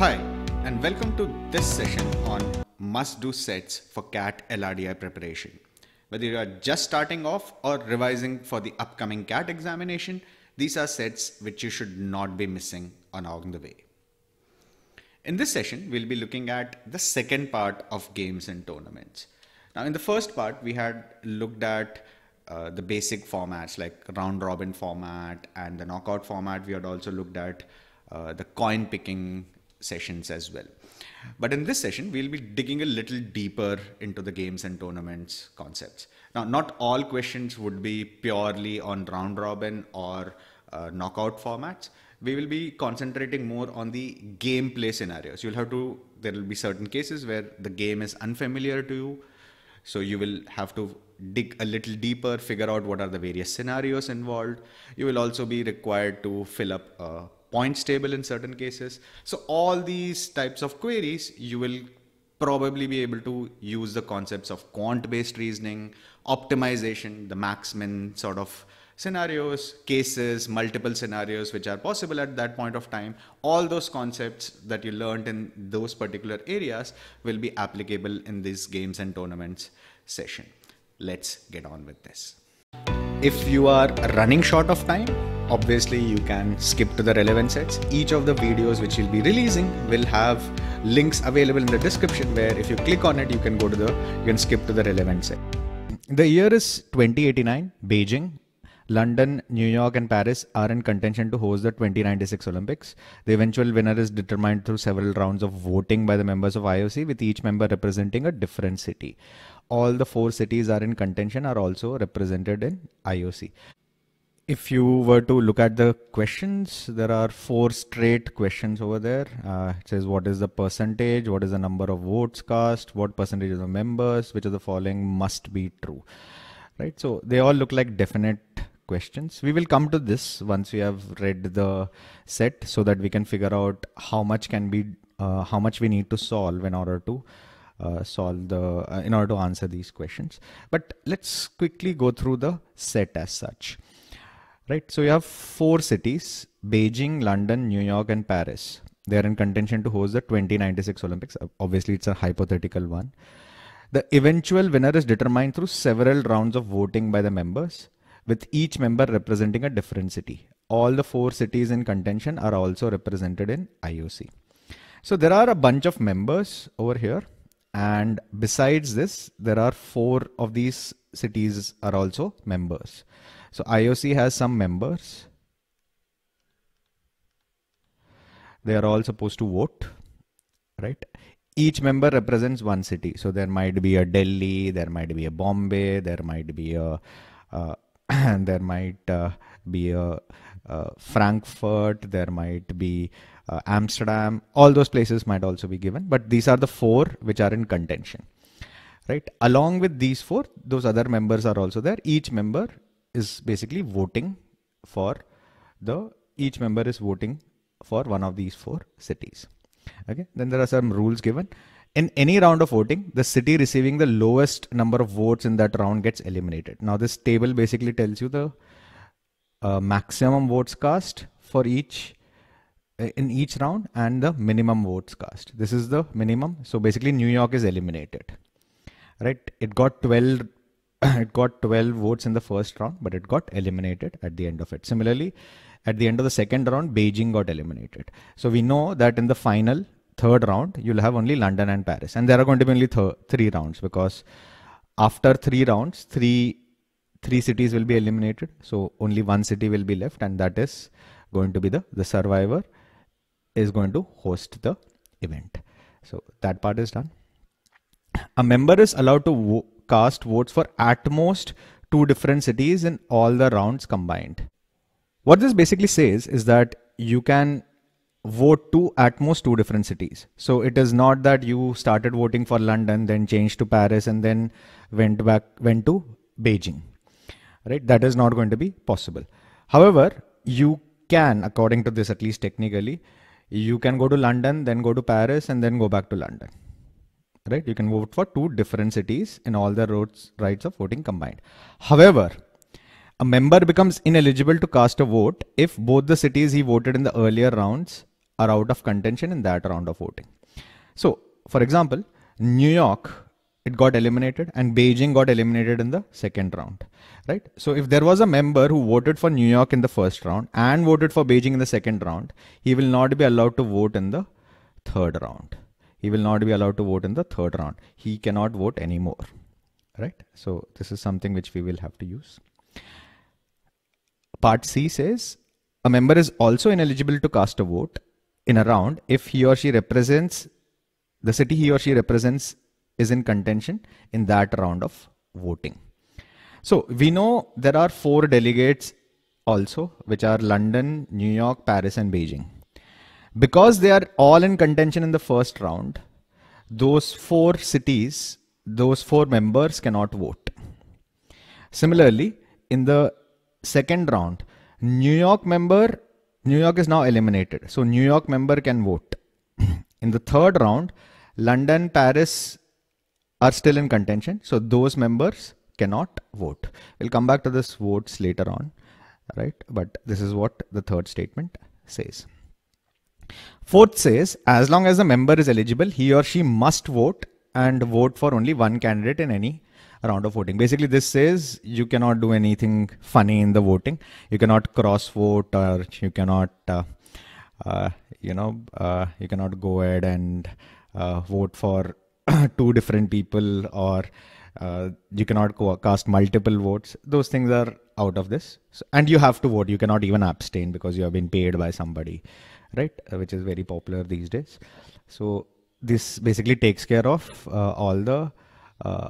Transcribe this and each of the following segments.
Hi, and welcome to this session on must do sets for CAT LRDI preparation. Whether you are just starting off or revising for the upcoming CAT examination, these are sets which you should not be missing along the way. In this session, we'll be looking at the second part of games and tournaments. Now, in the first part, we had looked at uh, the basic formats like round robin format and the knockout format. We had also looked at uh, the coin picking sessions as well. But in this session, we'll be digging a little deeper into the games and tournaments concepts. Now, not all questions would be purely on round robin or uh, knockout formats. We will be concentrating more on the gameplay scenarios. You'll have to, there will be certain cases where the game is unfamiliar to you. So you will have to dig a little deeper, figure out what are the various scenarios involved. You will also be required to fill up a uh, Point stable in certain cases. So all these types of queries, you will probably be able to use the concepts of quant based reasoning, optimization, the max min sort of scenarios, cases, multiple scenarios which are possible at that point of time. All those concepts that you learned in those particular areas will be applicable in these games and tournaments session. Let's get on with this. If you are running short of time, Obviously, you can skip to the relevant sets. Each of the videos which you'll be releasing will have links available in the description where if you click on it, you can go to the, you can skip to the relevant set. The year is 2089, Beijing. London, New York, and Paris are in contention to host the 2096 Olympics. The eventual winner is determined through several rounds of voting by the members of IOC, with each member representing a different city. All the four cities are in contention are also represented in IOC if you were to look at the questions, there are four straight questions over there. Uh, it says what is the percentage, what is the number of votes cast, what percentage of the members, which of the following must be true. Right, so they all look like definite questions. We will come to this once we have read the set so that we can figure out how much can be, uh, how much we need to solve in order to uh, solve the, uh, in order to answer these questions. But let's quickly go through the set as such right? So you have four cities, Beijing, London, New York, and Paris. They are in contention to host the 2096 Olympics. Obviously, it's a hypothetical one. The eventual winner is determined through several rounds of voting by the members, with each member representing a different city. All the four cities in contention are also represented in IOC. So there are a bunch of members over here. And besides this, there are four of these cities are also members. So IOC has some members. They are all supposed to vote, right? Each member represents one city. So there might be a Delhi, there might be a Bombay, there might be a, uh, there might uh, be a uh, Frankfurt, there might be uh, Amsterdam, all those places might also be given, but these are the four which are in contention, right? Along with these four, those other members are also there. Each member is basically voting for the each member is voting for one of these four cities. Okay. Then there are some rules given. In any round of voting, the city receiving the lowest number of votes in that round gets eliminated. Now this table basically tells you the uh, maximum votes cast for each uh, in each round and the minimum votes cast. This is the minimum. So basically New York is eliminated, right? It got 12 it got 12 votes in the first round, but it got eliminated at the end of it. Similarly, at the end of the second round, Beijing got eliminated. So we know that in the final third round, you'll have only London and Paris, and there are going to be only th three rounds because after three rounds, three three cities will be eliminated. So only one city will be left, and that is going to be the the survivor is going to host the event. So that part is done. A member is allowed to vote cast votes for at most two different cities in all the rounds combined. What this basically says is that you can vote to at most two different cities. So it is not that you started voting for London, then changed to Paris, and then went back went to Beijing. Right? That is not going to be possible. However, you can, according to this at least technically, you can go to London, then go to Paris, and then go back to London right? You can vote for two different cities in all the roads, rights of voting combined. However, a member becomes ineligible to cast a vote if both the cities he voted in the earlier rounds are out of contention in that round of voting. So, for example, New York, it got eliminated and Beijing got eliminated in the second round, right? So, if there was a member who voted for New York in the first round and voted for Beijing in the second round, he will not be allowed to vote in the third round he will not be allowed to vote in the third round. He cannot vote anymore, right? So this is something which we will have to use. Part C says a member is also ineligible to cast a vote in a round if he or she represents the city he or she represents is in contention in that round of voting. So we know there are four delegates also, which are London, New York, Paris, and Beijing because they are all in contention in the first round, those four cities, those four members cannot vote. Similarly, in the second round, New York member, New York is now eliminated. So New York member can vote. in the third round, London, Paris are still in contention. So those members cannot vote. We'll come back to this votes later on, right? But this is what the third statement says. Fourth says, as long as the member is eligible, he or she must vote and vote for only one candidate in any round of voting. Basically, this says you cannot do anything funny in the voting. You cannot cross vote or you cannot, uh, uh, you know, uh, you cannot go ahead and uh, vote for two different people or uh, you cannot cast multiple votes. Those things are out of this. So, and you have to vote. You cannot even abstain because you have been paid by somebody right uh, which is very popular these days so this basically takes care of uh, all the uh,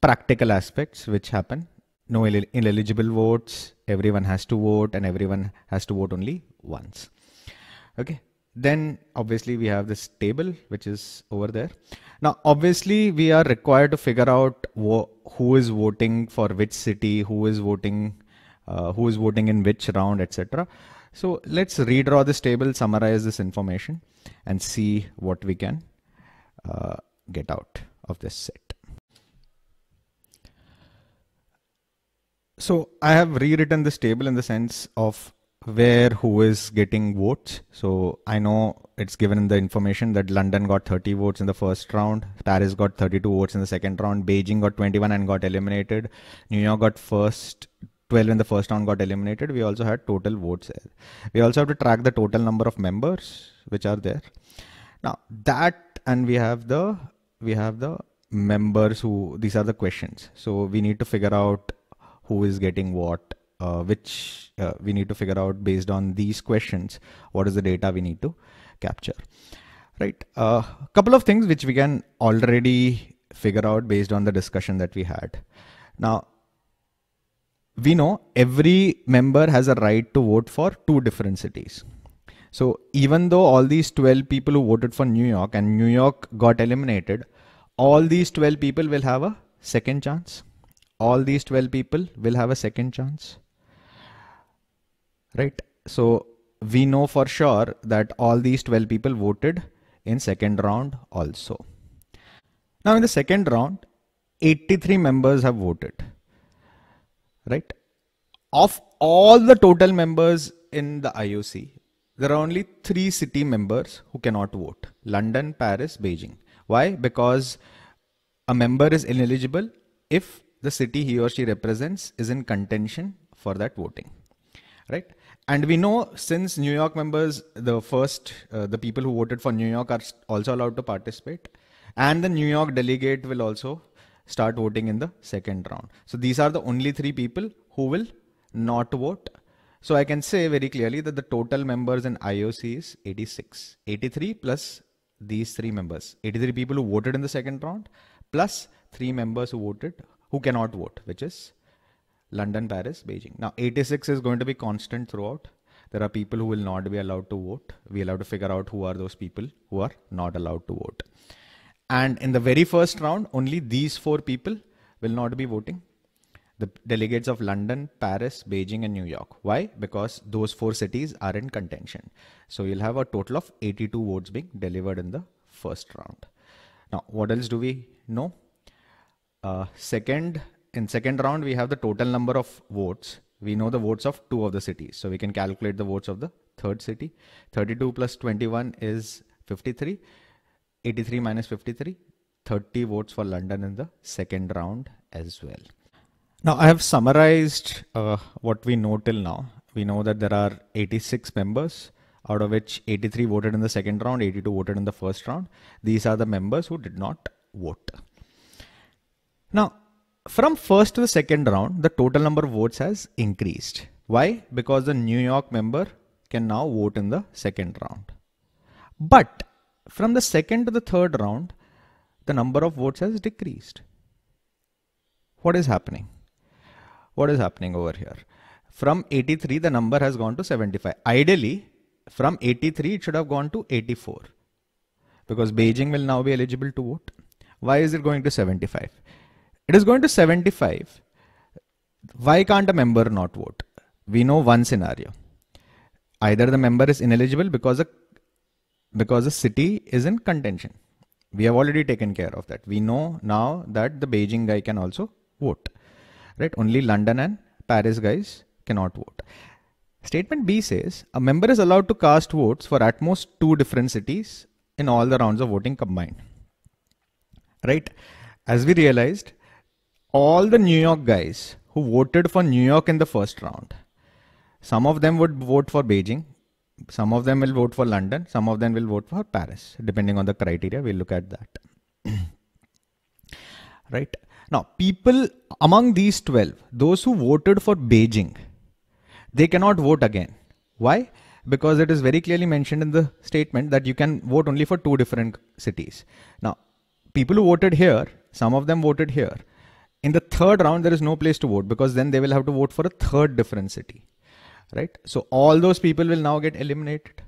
practical aspects which happen no ineligible votes everyone has to vote and everyone has to vote only once okay then obviously we have this table which is over there now obviously we are required to figure out who is voting for which city who is voting uh, who is voting in which round etc so let's redraw this table, summarize this information and see what we can uh, get out of this set. So I have rewritten this table in the sense of where who is getting votes. So I know it's given in the information that London got 30 votes in the first round, Paris got 32 votes in the second round, Beijing got 21 and got eliminated, New York got first 12 in the first round got eliminated. We also had total votes there. We also have to track the total number of members which are there. Now that and we have the we have the members who these are the questions. So we need to figure out who is getting what, uh, which uh, we need to figure out based on these questions. What is the data we need to capture? Right. A uh, couple of things which we can already figure out based on the discussion that we had. Now we know every member has a right to vote for two different cities. So even though all these 12 people who voted for New York and New York got eliminated, all these 12 people will have a second chance. All these 12 people will have a second chance. Right? So we know for sure that all these 12 people voted in second round also. Now in the second round, 83 members have voted right? Of all the total members in the IOC, there are only three city members who cannot vote London, Paris, Beijing. Why? Because a member is ineligible if the city he or she represents is in contention for that voting, right? And we know since New York members, the first, uh, the people who voted for New York are also allowed to participate, and the New York delegate will also start voting in the second round. So these are the only three people who will not vote. So I can say very clearly that the total members in IOC is 86, 83 plus these three members, 83 people who voted in the second round plus three members who voted who cannot vote, which is London, Paris, Beijing. Now 86 is going to be constant throughout. There are people who will not be allowed to vote. We will have to figure out who are those people who are not allowed to vote. And in the very first round, only these four people will not be voting. The delegates of London, Paris, Beijing, and New York. Why? Because those four cities are in contention. So you'll have a total of 82 votes being delivered in the first round. Now, what else do we know? Uh, second, in second round, we have the total number of votes. We know the votes of two of the cities. So we can calculate the votes of the third city. 32 plus 21 is 53 83 minus 53, 30 votes for London in the second round as well. Now, I have summarized uh, what we know till now. We know that there are 86 members, out of which 83 voted in the second round, 82 voted in the first round. These are the members who did not vote. Now, from first to the second round, the total number of votes has increased. Why? Because the New York member can now vote in the second round. But from the second to the third round, the number of votes has decreased. What is happening? What is happening over here? From 83, the number has gone to 75. Ideally, from 83, it should have gone to 84 because Beijing will now be eligible to vote. Why is it going to 75? It is going to 75. Why can't a member not vote? We know one scenario. Either the member is ineligible because a because the city is in contention. We have already taken care of that. We know now that the Beijing guy can also vote, right? Only London and Paris guys cannot vote. Statement B says a member is allowed to cast votes for at most two different cities in all the rounds of voting combined. Right? As we realized, all the New York guys who voted for New York in the first round, some of them would vote for Beijing, some of them will vote for London, some of them will vote for Paris. Depending on the criteria, we'll look at that. right? Now, people among these 12, those who voted for Beijing, they cannot vote again. Why? Because it is very clearly mentioned in the statement that you can vote only for two different cities. Now, people who voted here, some of them voted here. In the third round, there is no place to vote because then they will have to vote for a third different city right? So all those people will now get eliminated.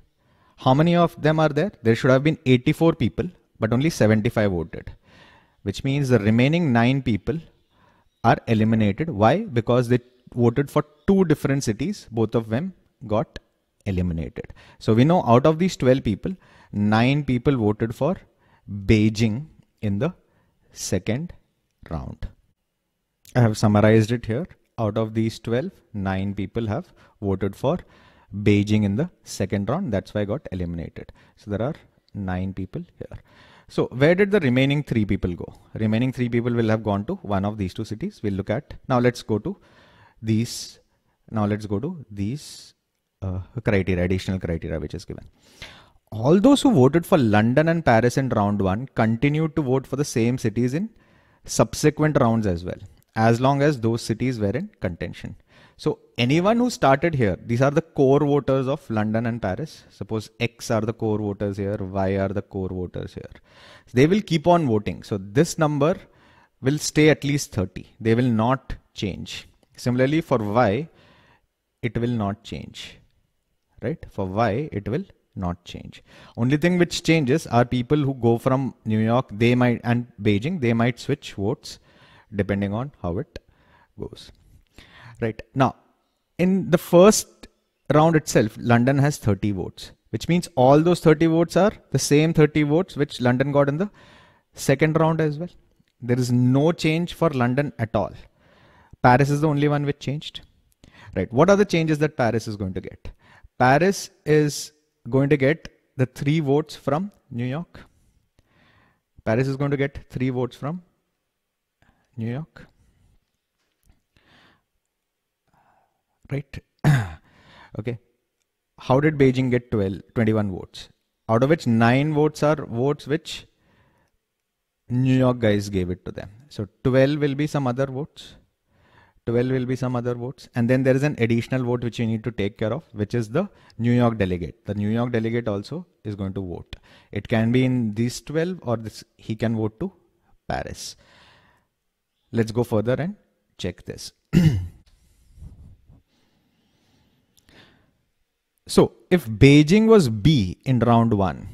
How many of them are there? There should have been 84 people, but only 75 voted, which means the remaining nine people are eliminated. Why? Because they voted for two different cities, both of them got eliminated. So we know out of these 12 people, nine people voted for Beijing in the second round. I have summarized it here. Out of these 12, nine people have voted for Beijing in the second round. That's why I got eliminated. So there are nine people here. So where did the remaining three people go? Remaining three people will have gone to one of these two cities. We'll look at now. Let's go to these. Now let's go to these uh, criteria, additional criteria which is given. All those who voted for London and Paris in round one continued to vote for the same cities in subsequent rounds as well, as long as those cities were in contention. So anyone who started here, these are the core voters of London and Paris. Suppose X are the core voters here, Y are the core voters here. So they will keep on voting. So this number will stay at least 30. They will not change. Similarly for Y, it will not change. Right? For Y, it will not change. Only thing which changes are people who go from New York, they might, and Beijing, they might switch votes depending on how it goes. Right. Now, in the first round itself, London has 30 votes, which means all those 30 votes are the same 30 votes which London got in the second round as well. There is no change for London at all. Paris is the only one which changed. Right. What are the changes that Paris is going to get? Paris is going to get the three votes from New York. Paris is going to get three votes from New York. right? okay. How did Beijing get 12, 21 votes? Out of which nine votes are votes which New York guys gave it to them. So 12 will be some other votes. 12 will be some other votes. And then there is an additional vote which you need to take care of, which is the New York delegate. The New York delegate also is going to vote. It can be in these 12 or this, he can vote to Paris. Let's go further and check this. So if Beijing was B in round one,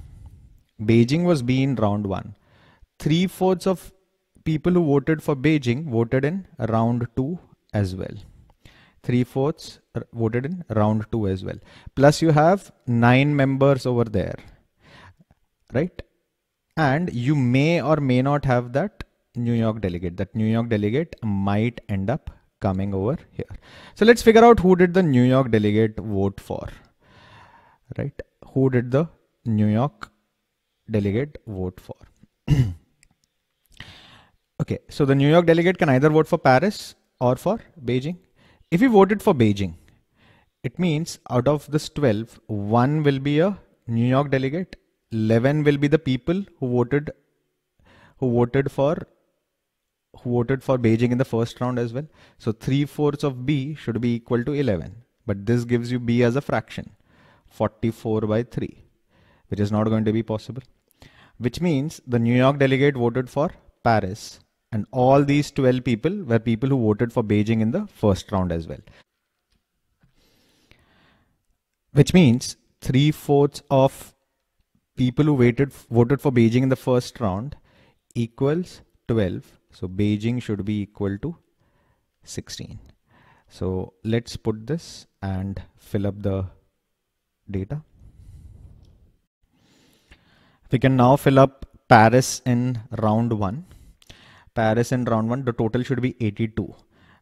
Beijing was B in round one, three fourths of people who voted for Beijing voted in round two as well. Three fourths voted in round two as well. Plus you have nine members over there, right? And you may or may not have that New York delegate. That New York delegate might end up coming over here. So let's figure out who did the New York delegate vote for right? Who did the New York delegate vote for? okay, so the New York delegate can either vote for Paris or for Beijing. If he voted for Beijing, it means out of this 12, one will be a New York delegate, 11 will be the people who voted who voted for who voted for Beijing in the first round as well. So 3 fourths of B should be equal to 11. But this gives you B as a fraction. 44 by 3, which is not going to be possible. Which means the New York delegate voted for Paris. And all these 12 people were people who voted for Beijing in the first round as well. Which means three fourths of people who waited, voted for Beijing in the first round equals 12. So Beijing should be equal to 16. So let's put this and fill up the data. We can now fill up Paris in round one. Paris in round one, the total should be 82.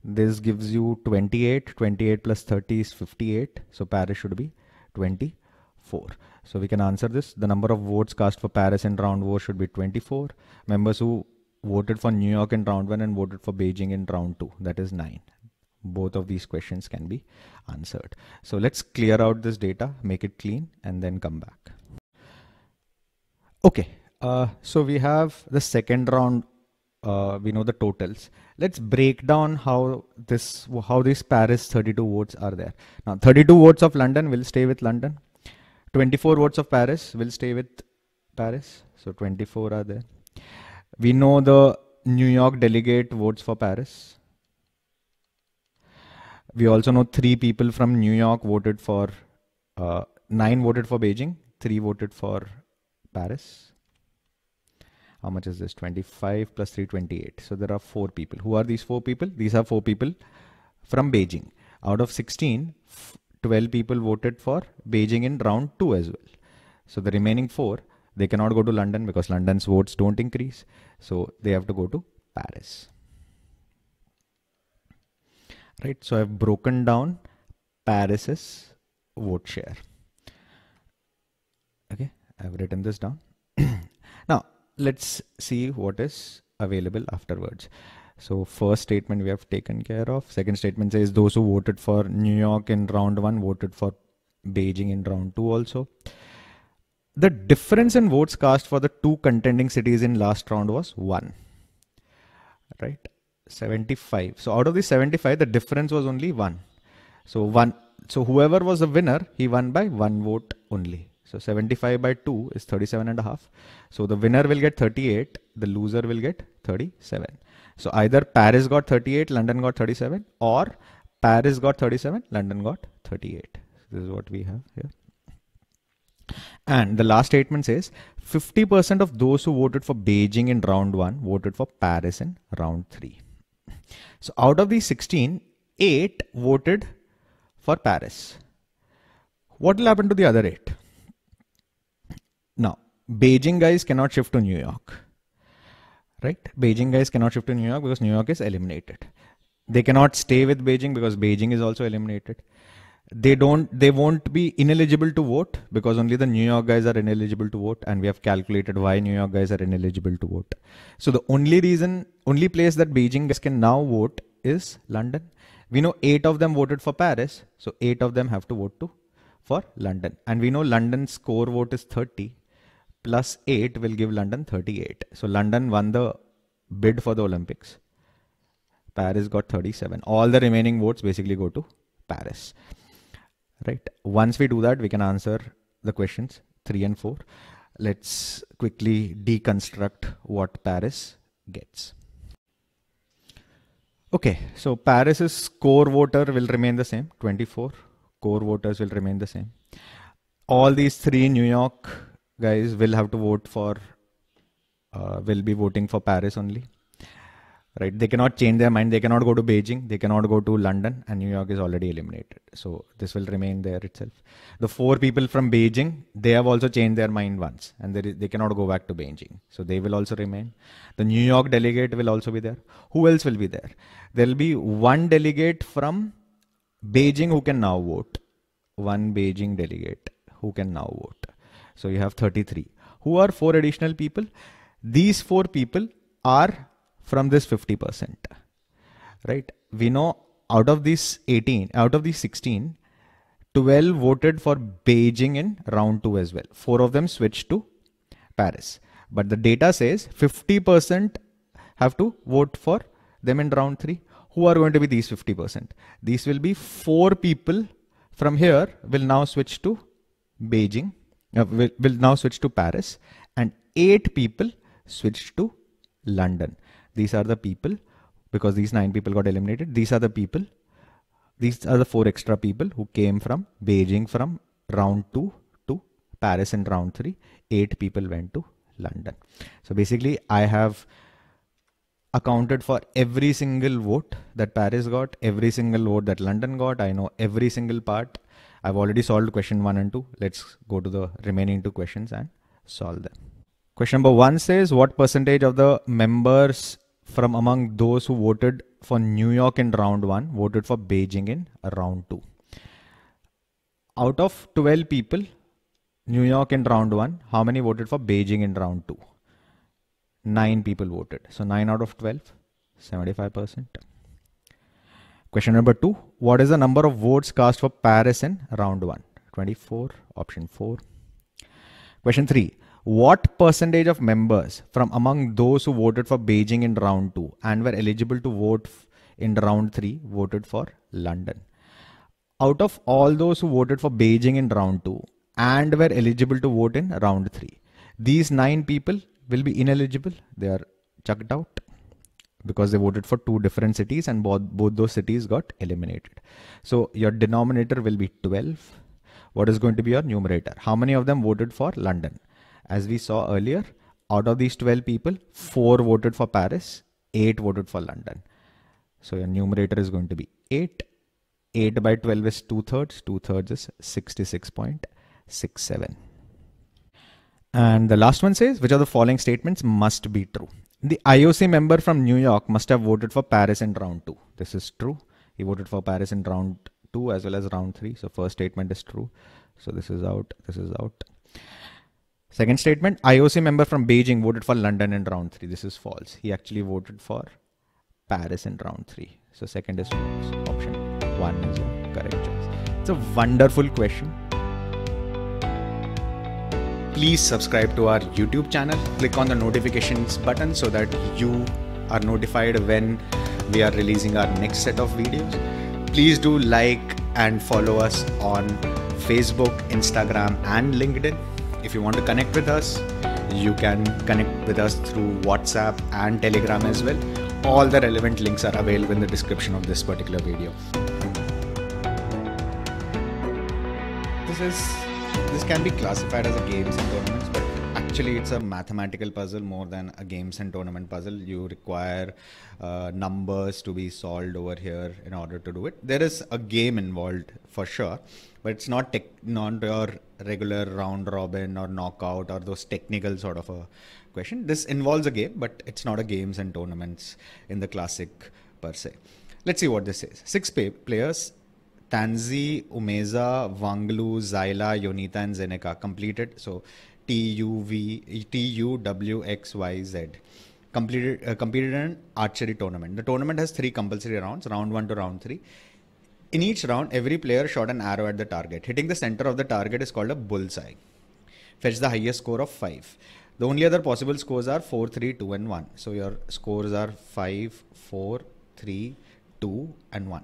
This gives you 28, 28 plus 30 is 58. So Paris should be 24. So we can answer this. The number of votes cast for Paris in round one should be 24. Members who voted for New York in round one and voted for Beijing in round two, that is nine both of these questions can be answered. So let's clear out this data, make it clean, and then come back. Okay, uh, so we have the second round. Uh, we know the totals. Let's break down how this how these Paris 32 votes are there. Now, 32 votes of London will stay with London. 24 votes of Paris will stay with Paris. So 24 are there. We know the New York delegate votes for Paris. We also know three people from New York voted for, uh, nine voted for Beijing, three voted for Paris. How much is this? 25 plus 328. So there are four people. Who are these four people? These are four people from Beijing. Out of 16, 12 people voted for Beijing in round two as well. So the remaining four, they cannot go to London because London's votes don't increase. So they have to go to Paris right? So I've broken down Paris's vote share. Okay, I've written this down. now let's see what is available afterwards. So first statement we have taken care of. Second statement says those who voted for New York in round one voted for Beijing in round two also. The difference in votes cast for the two contending cities in last round was one. Right. 75 so out of the 75 the difference was only 1 so 1 so whoever was the winner he won by 1 vote only so 75 by 2 is 37 and a half so the winner will get 38 the loser will get 37 so either paris got 38 london got 37 or paris got 37 london got 38 this is what we have here and the last statement says 50% of those who voted for Beijing in round 1 voted for Paris in round 3. So out of these 16, 8 voted for Paris. What will happen to the other 8? Now, Beijing guys cannot shift to New York. Right? Beijing guys cannot shift to New York because New York is eliminated. They cannot stay with Beijing because Beijing is also eliminated they don't they won't be ineligible to vote because only the new york guys are ineligible to vote and we have calculated why new york guys are ineligible to vote so the only reason only place that beijing guys can now vote is london we know 8 of them voted for paris so 8 of them have to vote to for london and we know london's core vote is 30 plus 8 will give london 38 so london won the bid for the olympics paris got 37 all the remaining votes basically go to paris right? Once we do that, we can answer the questions three and four. Let's quickly deconstruct what Paris gets. Okay, so Paris's core voter will remain the same, 24 core voters will remain the same. All these three New York guys will have to vote for, uh, will be voting for Paris only right they cannot change their mind they cannot go to beijing they cannot go to london and new york is already eliminated so this will remain there itself the four people from beijing they have also changed their mind once and they, they cannot go back to beijing so they will also remain the new york delegate will also be there who else will be there there will be one delegate from beijing who can now vote one beijing delegate who can now vote so you have 33 who are four additional people these four people are from this 50%, right? We know out of these 18, out of these 16, 12 voted for Beijing in round two as well. Four of them switched to Paris. But the data says 50% have to vote for them in round three. Who are going to be these 50%? These will be four people from here will now switch to Beijing, uh, will, will now switch to Paris, and eight people switch to London. These are the people because these nine people got eliminated. These are the people. These are the four extra people who came from Beijing from round two to Paris in round three. Eight people went to London. So basically, I have accounted for every single vote that Paris got, every single vote that London got. I know every single part. I've already solved question one and two. Let's go to the remaining two questions and solve them. Question number one says what percentage of the members from among those who voted for New York in round one voted for Beijing in round two. Out of 12 people, New York in round one, how many voted for Beijing in round two? Nine people voted. So 9 out of 12, 75%. Question number two What is the number of votes cast for Paris in round one? 24, option 4. Question 3 what percentage of members from among those who voted for Beijing in round 2 and were eligible to vote in round 3 voted for London? Out of all those who voted for Beijing in round 2 and were eligible to vote in round 3, these 9 people will be ineligible. They are chucked out because they voted for two different cities and both, both those cities got eliminated. So your denominator will be 12. What is going to be your numerator? How many of them voted for London? as we saw earlier, out of these 12 people, 4 voted for Paris, 8 voted for London. So your numerator is going to be 8. 8 by 12 is 2 thirds. 2 thirds is 66.67. And the last one says, which of the following statements must be true? The IOC member from New York must have voted for Paris in round 2. This is true. He voted for Paris in round 2 as well as round 3. So first statement is true. So this is out. This is out. Second statement, IOC member from Beijing voted for London in round three. This is false. He actually voted for Paris in round three. So second is false. Option one is a correct choice. It's a wonderful question. Please subscribe to our YouTube channel. Click on the notifications button so that you are notified when we are releasing our next set of videos. Please do like and follow us on Facebook, Instagram, and LinkedIn. If you want to connect with us, you can connect with us through WhatsApp and Telegram as well. All the relevant links are available in the description of this particular video. This is this can be classified as a games and tournaments, but Actually, it's a mathematical puzzle more than a games and tournament puzzle. You require uh, numbers to be solved over here in order to do it. There is a game involved for sure, but it's not tech, not your regular round robin or knockout or those technical sort of a question. This involves a game, but it's not a games and tournaments in the classic per se. Let's see what this is. Six players, Tanzi, Umeza, Wanglu, Zaila, Yonita, and Zeneka completed. So T U V T U W X Y Z TUWXYZ completed, uh, an archery tournament. The tournament has three compulsory rounds, round one to round three. In each round, every player shot an arrow at the target. Hitting the center of the target is called a bullseye. Fetch the highest score of five. The only other possible scores are 4, 3, 2, and 1. So your scores are 5, 4, 3, 2, and 1.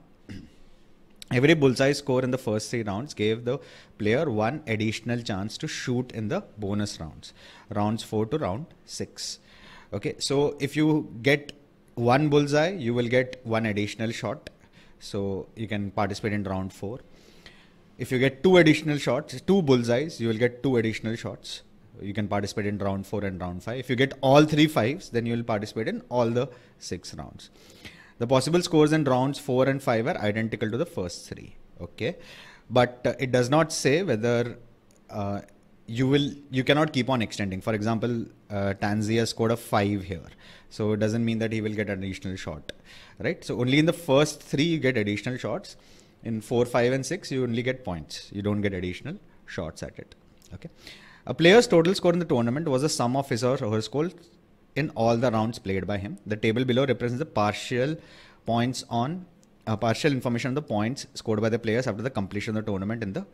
Every bullseye score in the first three rounds gave the player one additional chance to shoot in the bonus rounds, rounds four to round six. Okay, so if you get one bullseye, you will get one additional shot. So you can participate in round four. If you get two additional shots, two bullseyes, you will get two additional shots. You can participate in round four and round five. If you get all three fives, then you will participate in all the six rounds. The possible scores in rounds 4 and 5 are identical to the first three. Okay. But uh, it does not say whether uh, you will you cannot keep on extending. For example, uh, Tanzia scored a 5 here. So it doesn't mean that he will get an additional shot. Right. So only in the first three you get additional shots. In 4, 5 and 6 you only get points. You don't get additional shots at it. Okay. A player's total score in the tournament was the sum of his or her in all the rounds played by him. The table below represents the partial points on uh, partial information on the points scored by the players after the completion of the tournament in the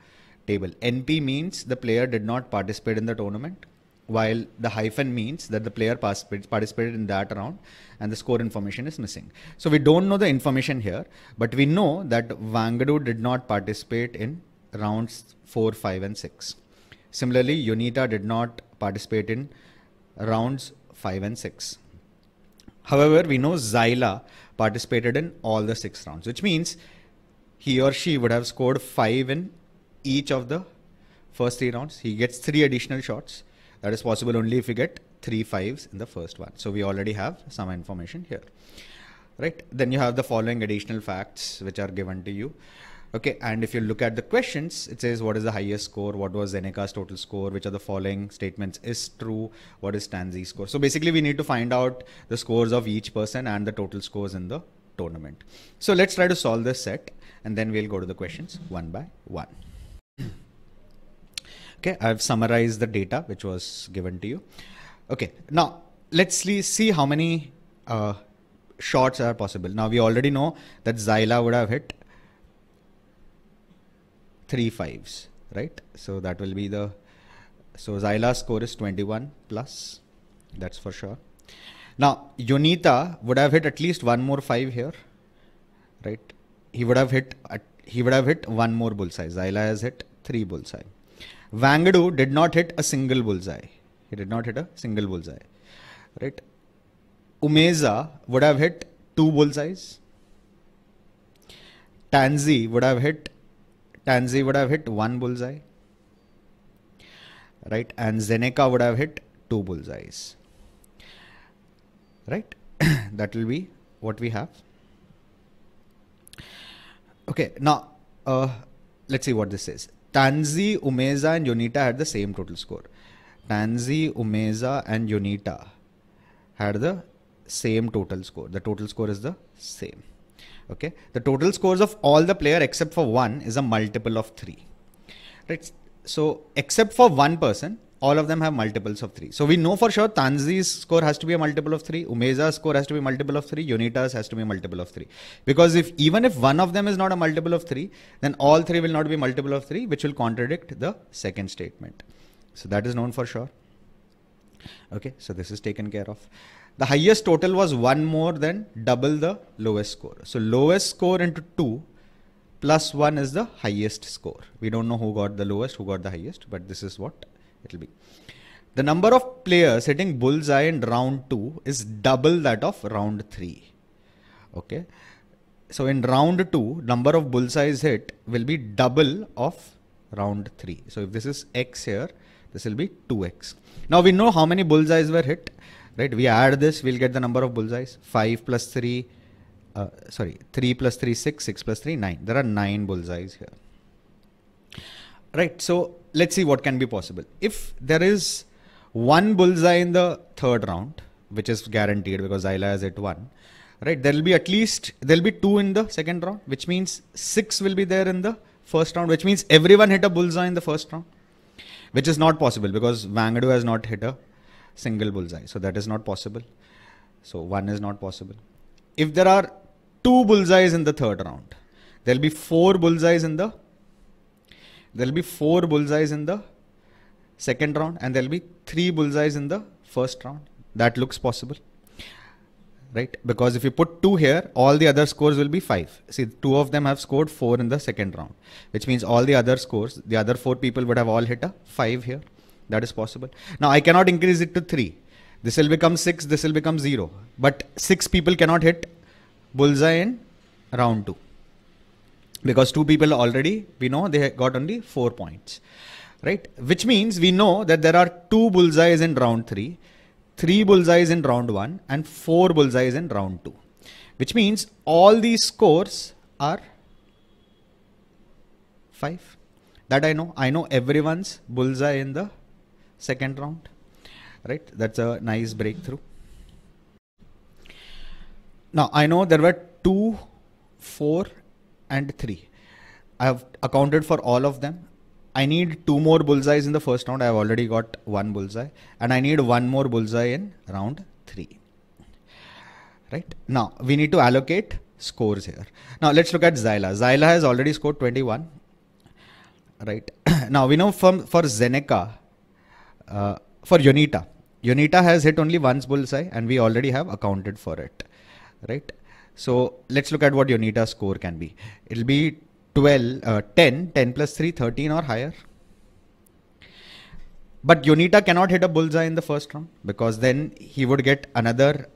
table. NP means the player did not participate in the tournament, while the hyphen means that the player participated in that round and the score information is missing. So we don't know the information here, but we know that Wangadu did not participate in rounds 4, 5, and 6. Similarly, Unita did not participate in rounds 5 and 6. However, we know Zyla participated in all the six rounds, which means he or she would have scored 5 in each of the first three rounds. He gets three additional shots. That is possible only if we get three fives in the first one. So we already have some information here. Right? Then you have the following additional facts which are given to you. Okay, and if you look at the questions, it says what is the highest score, what was Zeneca's total score, which of the following statements is true, what is Tanzi's score. So basically, we need to find out the scores of each person and the total scores in the tournament. So let's try to solve this set and then we'll go to the questions one by one. okay, I've summarized the data which was given to you. Okay, now let's see how many uh, shots are possible. Now we already know that Xyla would have hit three fives, right? So that will be the so Xyla's score is 21 plus. That's for sure. Now Jonita would have hit at least one more five here, right? He would have hit at, he would have hit one more bullseye. Zyla has hit three bullseye. Wangadu did not hit a single bullseye. He did not hit a single bullseye, right? Umeza would have hit two bullseyes. Tanzi would have hit Tanzi would have hit one bullseye, right? And Zeneca would have hit two bullseyes, right? that will be what we have. Okay, now uh, let's see what this is. Tanzi, Umeza, and Yonita had the same total score. Tanzi, Umeza, and Yonita had the same total score. The total score is the same okay the total scores of all the player except for one is a multiple of 3 right so except for one person all of them have multiples of 3 so we know for sure tanzi's score has to be a multiple of 3 umeza's score has to be a multiple of 3 unita's has to be a multiple of 3 because if even if one of them is not a multiple of 3 then all three will not be multiple of 3 which will contradict the second statement so that is known for sure okay so this is taken care of the highest total was one more than double the lowest score. So lowest score into two plus one is the highest score. We don't know who got the lowest, who got the highest, but this is what it'll be. The number of players hitting bullseye in round two is double that of round three. Okay. So in round two, number of bullseyes hit will be double of round three. So if this is x here, this will be 2x. Now we know how many bullseyes were hit right? We add this, we'll get the number of bullseyes. 5 plus 3, uh, sorry, 3 plus 3, 6, 6 plus 3, 9. There are 9 bullseyes here. Right, so let's see what can be possible. If there is one bullseye in the third round, which is guaranteed because Zyla has hit one, right? There will be at least, there will be two in the second round, which means six will be there in the first round, which means everyone hit a bullseye in the first round, which is not possible because Wangadu has not hit a single bullseye. So that is not possible. So one is not possible. If there are two bullseyes in the third round, there'll be four bullseyes in the there'll be four bullseyes in the second round and there'll be three bullseyes in the first round. That looks possible. Right? Because if you put two here, all the other scores will be five. See, two of them have scored four in the second round, which means all the other scores, the other four people would have all hit a five here. That is possible. Now I cannot increase it to 3. This will become 6, this will become 0. But 6 people cannot hit bullseye in round 2. Because 2 people already, we know they got only 4 points. Right? Which means we know that there are 2 bullseyes in round 3, 3 bullseyes in round 1 and 4 bullseyes in round 2. Which means all these scores are 5 that I know. I know everyone's bullseye in the second round right that's a nice breakthrough now i know there were 2 4 and 3 i have accounted for all of them i need two more bullseyes in the first round i have already got one bullseye and i need one more bullseye in round 3 right now we need to allocate scores here now let's look at Zyla. Zyla has already scored 21 right now we know from for zeneca uh, for Yonita. Yonita has hit only once bullseye and we already have accounted for it, right? So let's look at what Yonita's score can be. It'll be 12, uh, 10, 10 plus 3, 13 or higher. But Yonita cannot hit a bullseye in the first round because then he would get another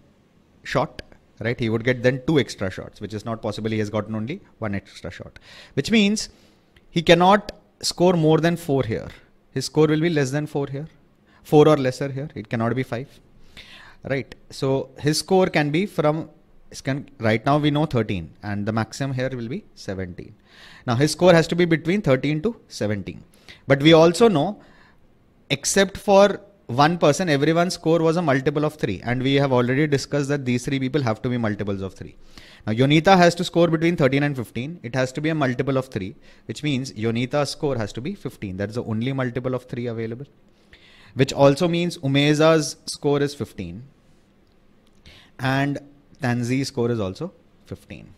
shot, right? He would get then two extra shots, which is not possible. He has gotten only one extra shot, which means he cannot score more than four here. His score will be less than four here. 4 or lesser here it cannot be 5 right so his score can be from can, right now we know 13 and the maximum here will be 17 now his score has to be between 13 to 17 but we also know except for one person everyone's score was a multiple of 3 and we have already discussed that these three people have to be multiples of 3 now yonita has to score between 13 and 15 it has to be a multiple of 3 which means yonita's score has to be 15 that's the only multiple of 3 available which also means Umeza's score is 15 and Tanzi's score is also 15.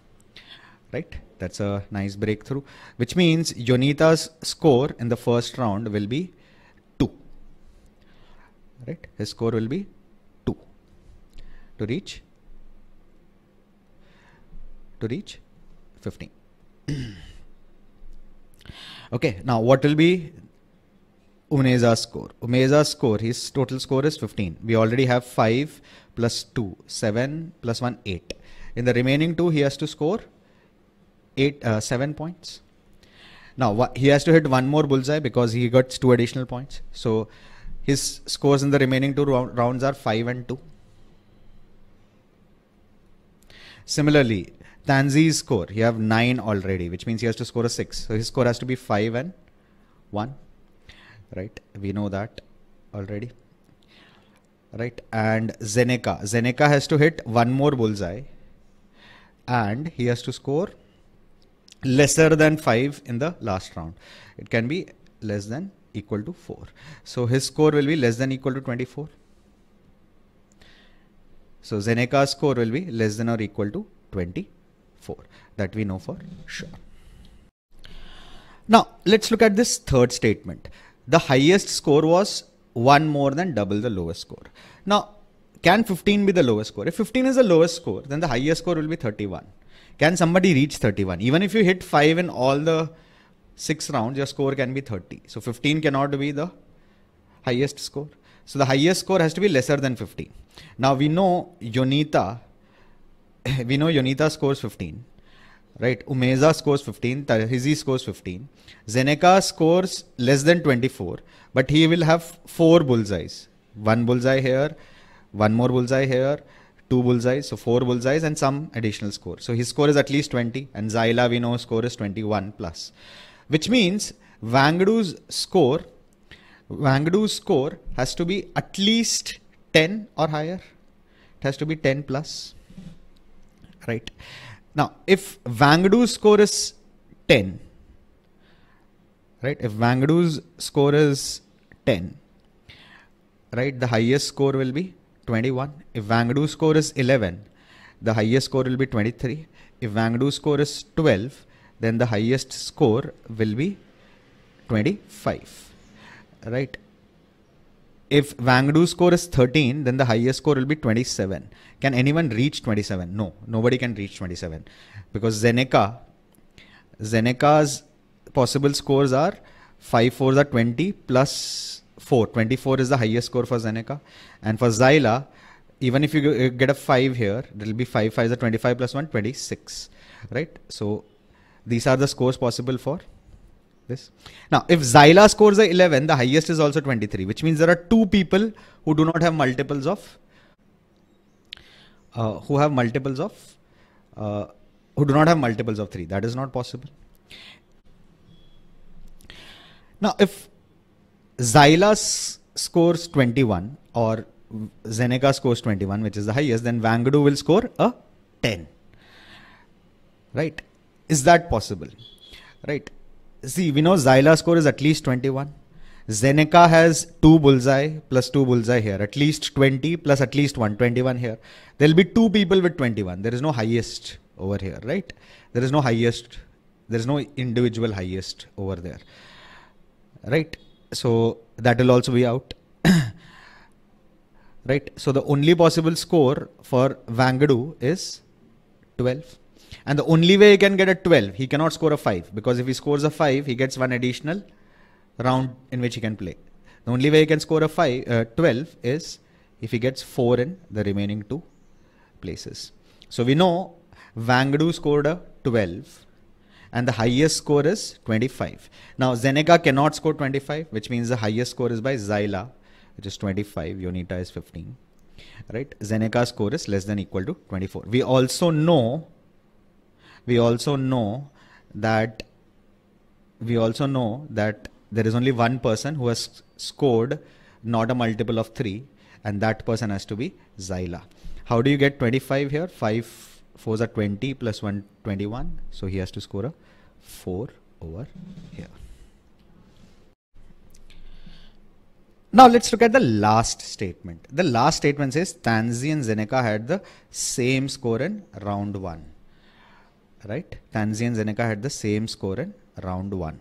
Right? That's a nice breakthrough, which means Yonita's score in the first round will be 2. Right? His score will be 2 to reach to reach 15. okay, now what will be Umeza's score. Umeza's score, his total score is 15. We already have 5 plus 2, 7 plus 1, 8. In the remaining two, he has to score eight, uh, 7 points. Now, he has to hit one more bullseye because he got two additional points. So, his scores in the remaining two rounds are 5 and 2. Similarly, Tanzi's score, he have 9 already, which means he has to score a 6. So, his score has to be 5 and 1 right we know that already right and zeneca zeneca has to hit one more bullseye and he has to score lesser than 5 in the last round it can be less than equal to 4 so his score will be less than equal to 24 so zeneca's score will be less than or equal to 24 that we know for sure now let's look at this third statement the highest score was one more than double the lowest score. Now, can 15 be the lowest score? If 15 is the lowest score, then the highest score will be 31. Can somebody reach 31? Even if you hit 5 in all the 6 rounds, your score can be 30. So 15 cannot be the highest score. So the highest score has to be lesser than 15. Now we know Yonita, we know Yonita scores 15 right? Umeza scores 15, Tarhizi scores 15. Zeneca scores less than 24, but he will have four bullseyes. One bullseye here, one more bullseye here, two bullseyes, so four bullseyes and some additional score. So his score is at least 20 and Zaila we know score is 21 plus, which means Wangadu's score, Wangadu's score has to be at least 10 or higher. It has to be 10 plus, right? Now, if Vangadu's score is 10, right? If Vangadu's score is 10, right? The highest score will be 21. If Vangadu's score is 11, the highest score will be 23. If Vangadu's score is 12, then the highest score will be 25, right? if Wangdu's score is 13, then the highest score will be 27. Can anyone reach 27? No, nobody can reach 27 because Zeneca, Zeneca's possible scores are 5 fours are 20 plus 4. 24 is the highest score for Zeneca. And for Zyla, even if you uh, get a 5 here, it will be 5 is a 25 plus 1, 26. Right? So these are the scores possible for this. Now, if Zyla scores a 11, the highest is also 23, which means there are two people who do not have multiples of, uh, who have multiples of, uh, who do not have multiples of 3. That is not possible. Now, if Zyla scores 21 or Zeneca scores 21, which is the highest, then Wangadu will score a 10. Right? Is that possible? Right? see, we know Xyla score is at least 21. Zeneca has two bullseye plus two bullseye here, at least 20 plus at least 121 here. There'll be two people with 21. There is no highest over here, right? There is no highest, there is no individual highest over there, right? So that will also be out, right? So the only possible score for Vangadu is 12. And the only way he can get a 12, he cannot score a 5 because if he scores a 5, he gets one additional round in which he can play. The only way he can score a five, uh, 12 is if he gets 4 in the remaining two places. So we know Wangdu scored a 12 and the highest score is 25. Now Zeneca cannot score 25 which means the highest score is by Zyla, which is 25, Yonita is 15. Right, Zeneca's score is less than equal to 24. We also know we also know that we also know that there is only one person who has scored not a multiple of 3 and that person has to be Zyla. How do you get 25 here? 5 4s are 20 plus 1 21. So he has to score a 4 over here. Now let's look at the last statement. The last statement says Tanzi and Zeneca had the same score in round 1 right? Tanzi and Zeneca had the same score in round one.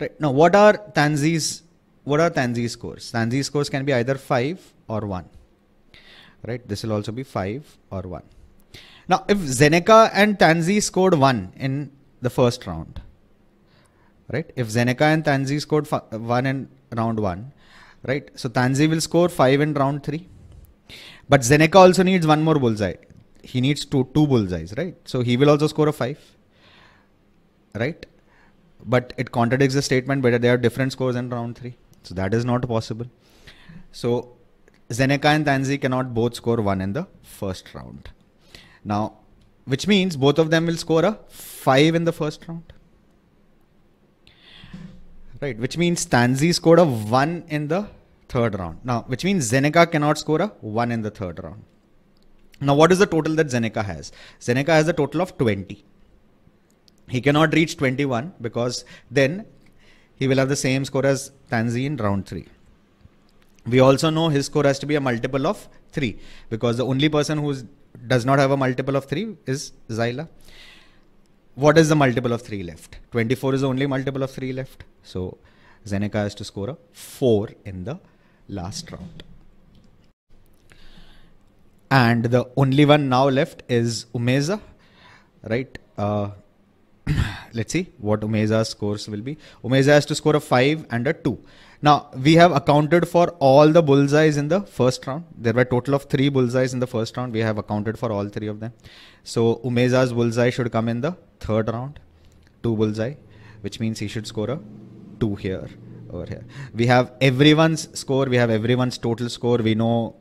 Right now, what are Tanzi's? What are Tanzi scores? Tanzi scores can be either five or one. Right, this will also be five or one. Now, if Zeneca and Tanzi scored one in the first round, right? If Zeneca and Tanzi scored one in round one, right? So Tanzi will score five in round three. But Zeneca also needs one more bullseye he needs two two bullseyes, right? So he will also score a five, right? But it contradicts the statement whether there are different scores in round three. So that is not possible. So Zeneca and Tanzi cannot both score one in the first round. Now, which means both of them will score a five in the first round. Right, which means Tanzi scored a one in the third round. Now, which means Zeneca cannot score a one in the third round. Now, what is the total that Zeneca has? Zeneca has a total of 20. He cannot reach 21 because then he will have the same score as Tanzi in round 3. We also know his score has to be a multiple of 3 because the only person who does not have a multiple of 3 is Zyla. What is the multiple of 3 left? 24 is the only multiple of 3 left. So Zeneca has to score a 4 in the last round and the only one now left is Umeza, right? Uh, let's see what Umeza's scores will be. Umeza has to score a 5 and a 2. Now, we have accounted for all the bullseyes in the first round. There were total of three bullseyes in the first round. We have accounted for all three of them. So, Umeza's bullseye should come in the third round. Two bullseye, which means he should score a 2 here over here. We have everyone's score. We have everyone's total score. We know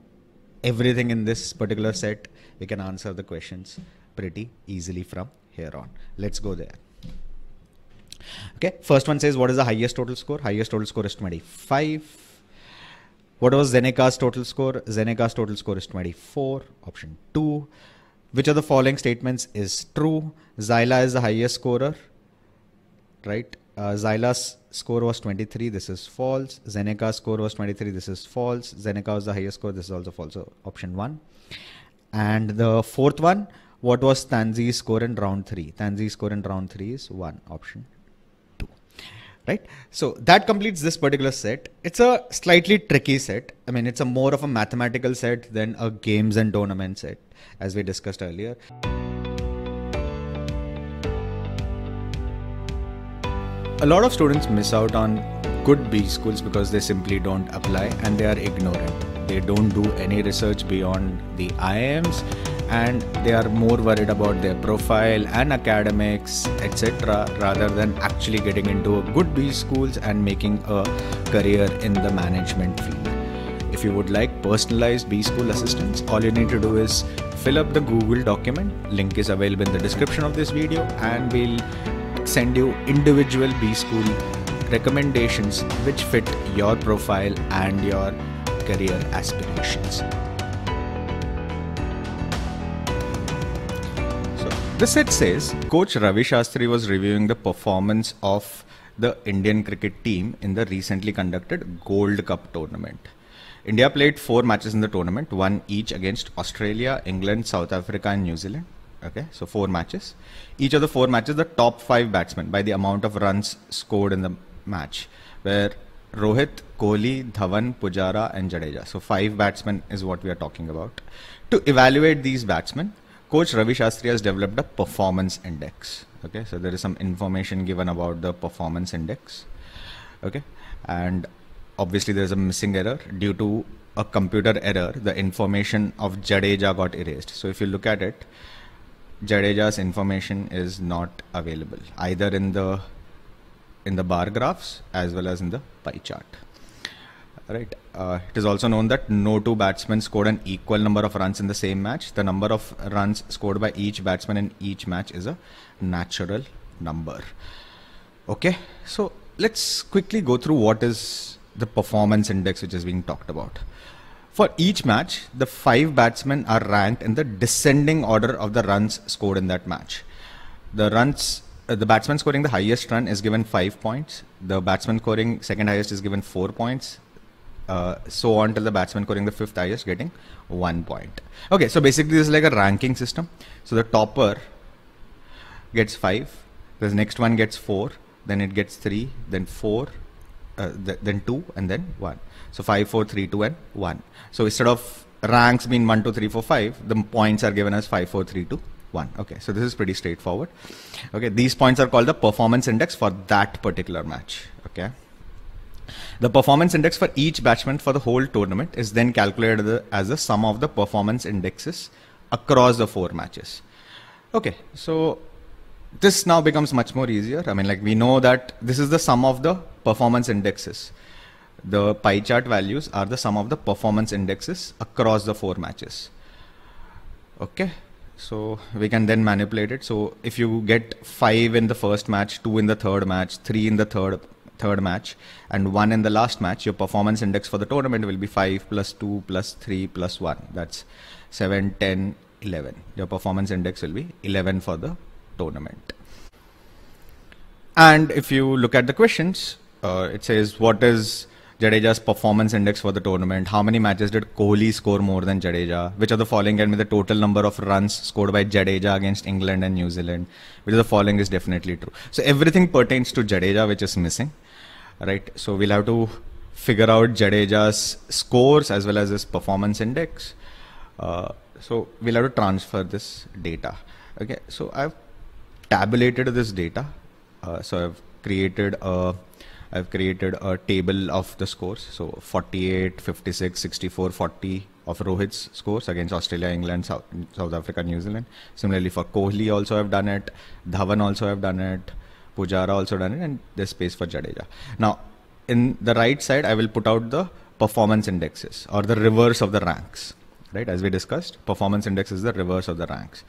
everything in this particular set, we can answer the questions pretty easily from here on. Let's go there. Okay, first one says what is the highest total score? Highest total score is 25. What was Zeneca's total score? Zeneca's total score is 24, option 2. Which of the following statements is true? Zyla is the highest scorer, right? uh, Xyla's score was 23. This is false. Zeneca's score was 23. This is false. Zeneca was the highest score. This is also false. So option one. And the fourth one, what was Tanzi's score in round three? Tanzi's score in round three is one. Option two. Right. So that completes this particular set. It's a slightly tricky set. I mean, it's a more of a mathematical set than a games and tournament set, as we discussed earlier. a lot of students miss out on good B schools because they simply don't apply and they are ignorant. They don't do any research beyond the IIMs and they are more worried about their profile and academics, etc., rather than actually getting into a good B schools and making a career in the management field. If you would like personalized B school assistance, all you need to do is fill up the Google document. Link is available in the description of this video and we'll send you individual B School recommendations which fit your profile and your career aspirations. So, this it says Coach Ravi Shastri was reviewing the performance of the Indian cricket team in the recently conducted Gold Cup tournament. India played four matches in the tournament, one each against Australia, England, South Africa, and New Zealand. Okay, so four matches. Each of the four matches, the top five batsmen by the amount of runs scored in the match, where Rohit, Kohli, Dhawan, Pujara, and Jadeja. So five batsmen is what we are talking about. To evaluate these batsmen, coach Ravi Shastri has developed a performance index. Okay, so there is some information given about the performance index. Okay, and obviously there is a missing error due to a computer error. The information of Jadeja got erased. So if you look at it, Jadeja's information is not available either in the in the bar graphs as well as in the pie chart. Right. Uh, it is also known that no two batsmen scored an equal number of runs in the same match. The number of runs scored by each batsman in each match is a natural number. Okay. So let's quickly go through what is the performance index which is being talked about. For each match, the five batsmen are ranked in the descending order of the runs scored in that match. The runs, uh, the batsman scoring the highest run is given five points. The batsman scoring second highest is given four points. Uh, so on till the batsman scoring the fifth highest getting one point. Okay, so basically this is like a ranking system. So the topper gets five. The next one gets four. Then it gets three. Then four. Uh, th- then two, and then one. So 5, 4, 3, 2, and 1. So instead of ranks being 1, 2, 3, 4, 5, the points are given as 5, 4, 3, 2, 1. Okay, so this is pretty straightforward. Okay, these points are called the performance index for that particular match. Okay. The performance index for each batchment for the whole tournament is then calculated as the sum of the performance indexes across the four matches. Okay, so this now becomes much more easier. I mean, like we know that this is the sum of the performance indexes the pie chart values are the sum of the performance indexes across the four matches okay so we can then manipulate it so if you get 5 in the first match 2 in the third match 3 in the third third match and 1 in the last match your performance index for the tournament will be 5 plus 2 plus 3 plus 1 that's 7 10 11 your performance index will be 11 for the tournament and if you look at the questions uh, it says what is Jadeja's performance index for the tournament. How many matches did Kohli score more than Jadeja? Which of the following can be the total number of runs scored by Jadeja against England and New Zealand? Which of the following is definitely true? So everything pertains to Jadeja, which is missing, right? So we'll have to figure out Jadeja's scores as well as his performance index. Uh, so we'll have to transfer this data. Okay, so I've tabulated this data. Uh, so I've created a I've created a table of the scores. So 48, 56, 64, 40 of Rohit's scores against Australia, England, South, South Africa, New Zealand. Similarly for Kohli also I've done it. Dhawan also I've done it. Pujara also done it and there's space for Jadeja. Now in the right side, I will put out the performance indexes or the reverse of the ranks right as we discussed performance index is the reverse of the ranks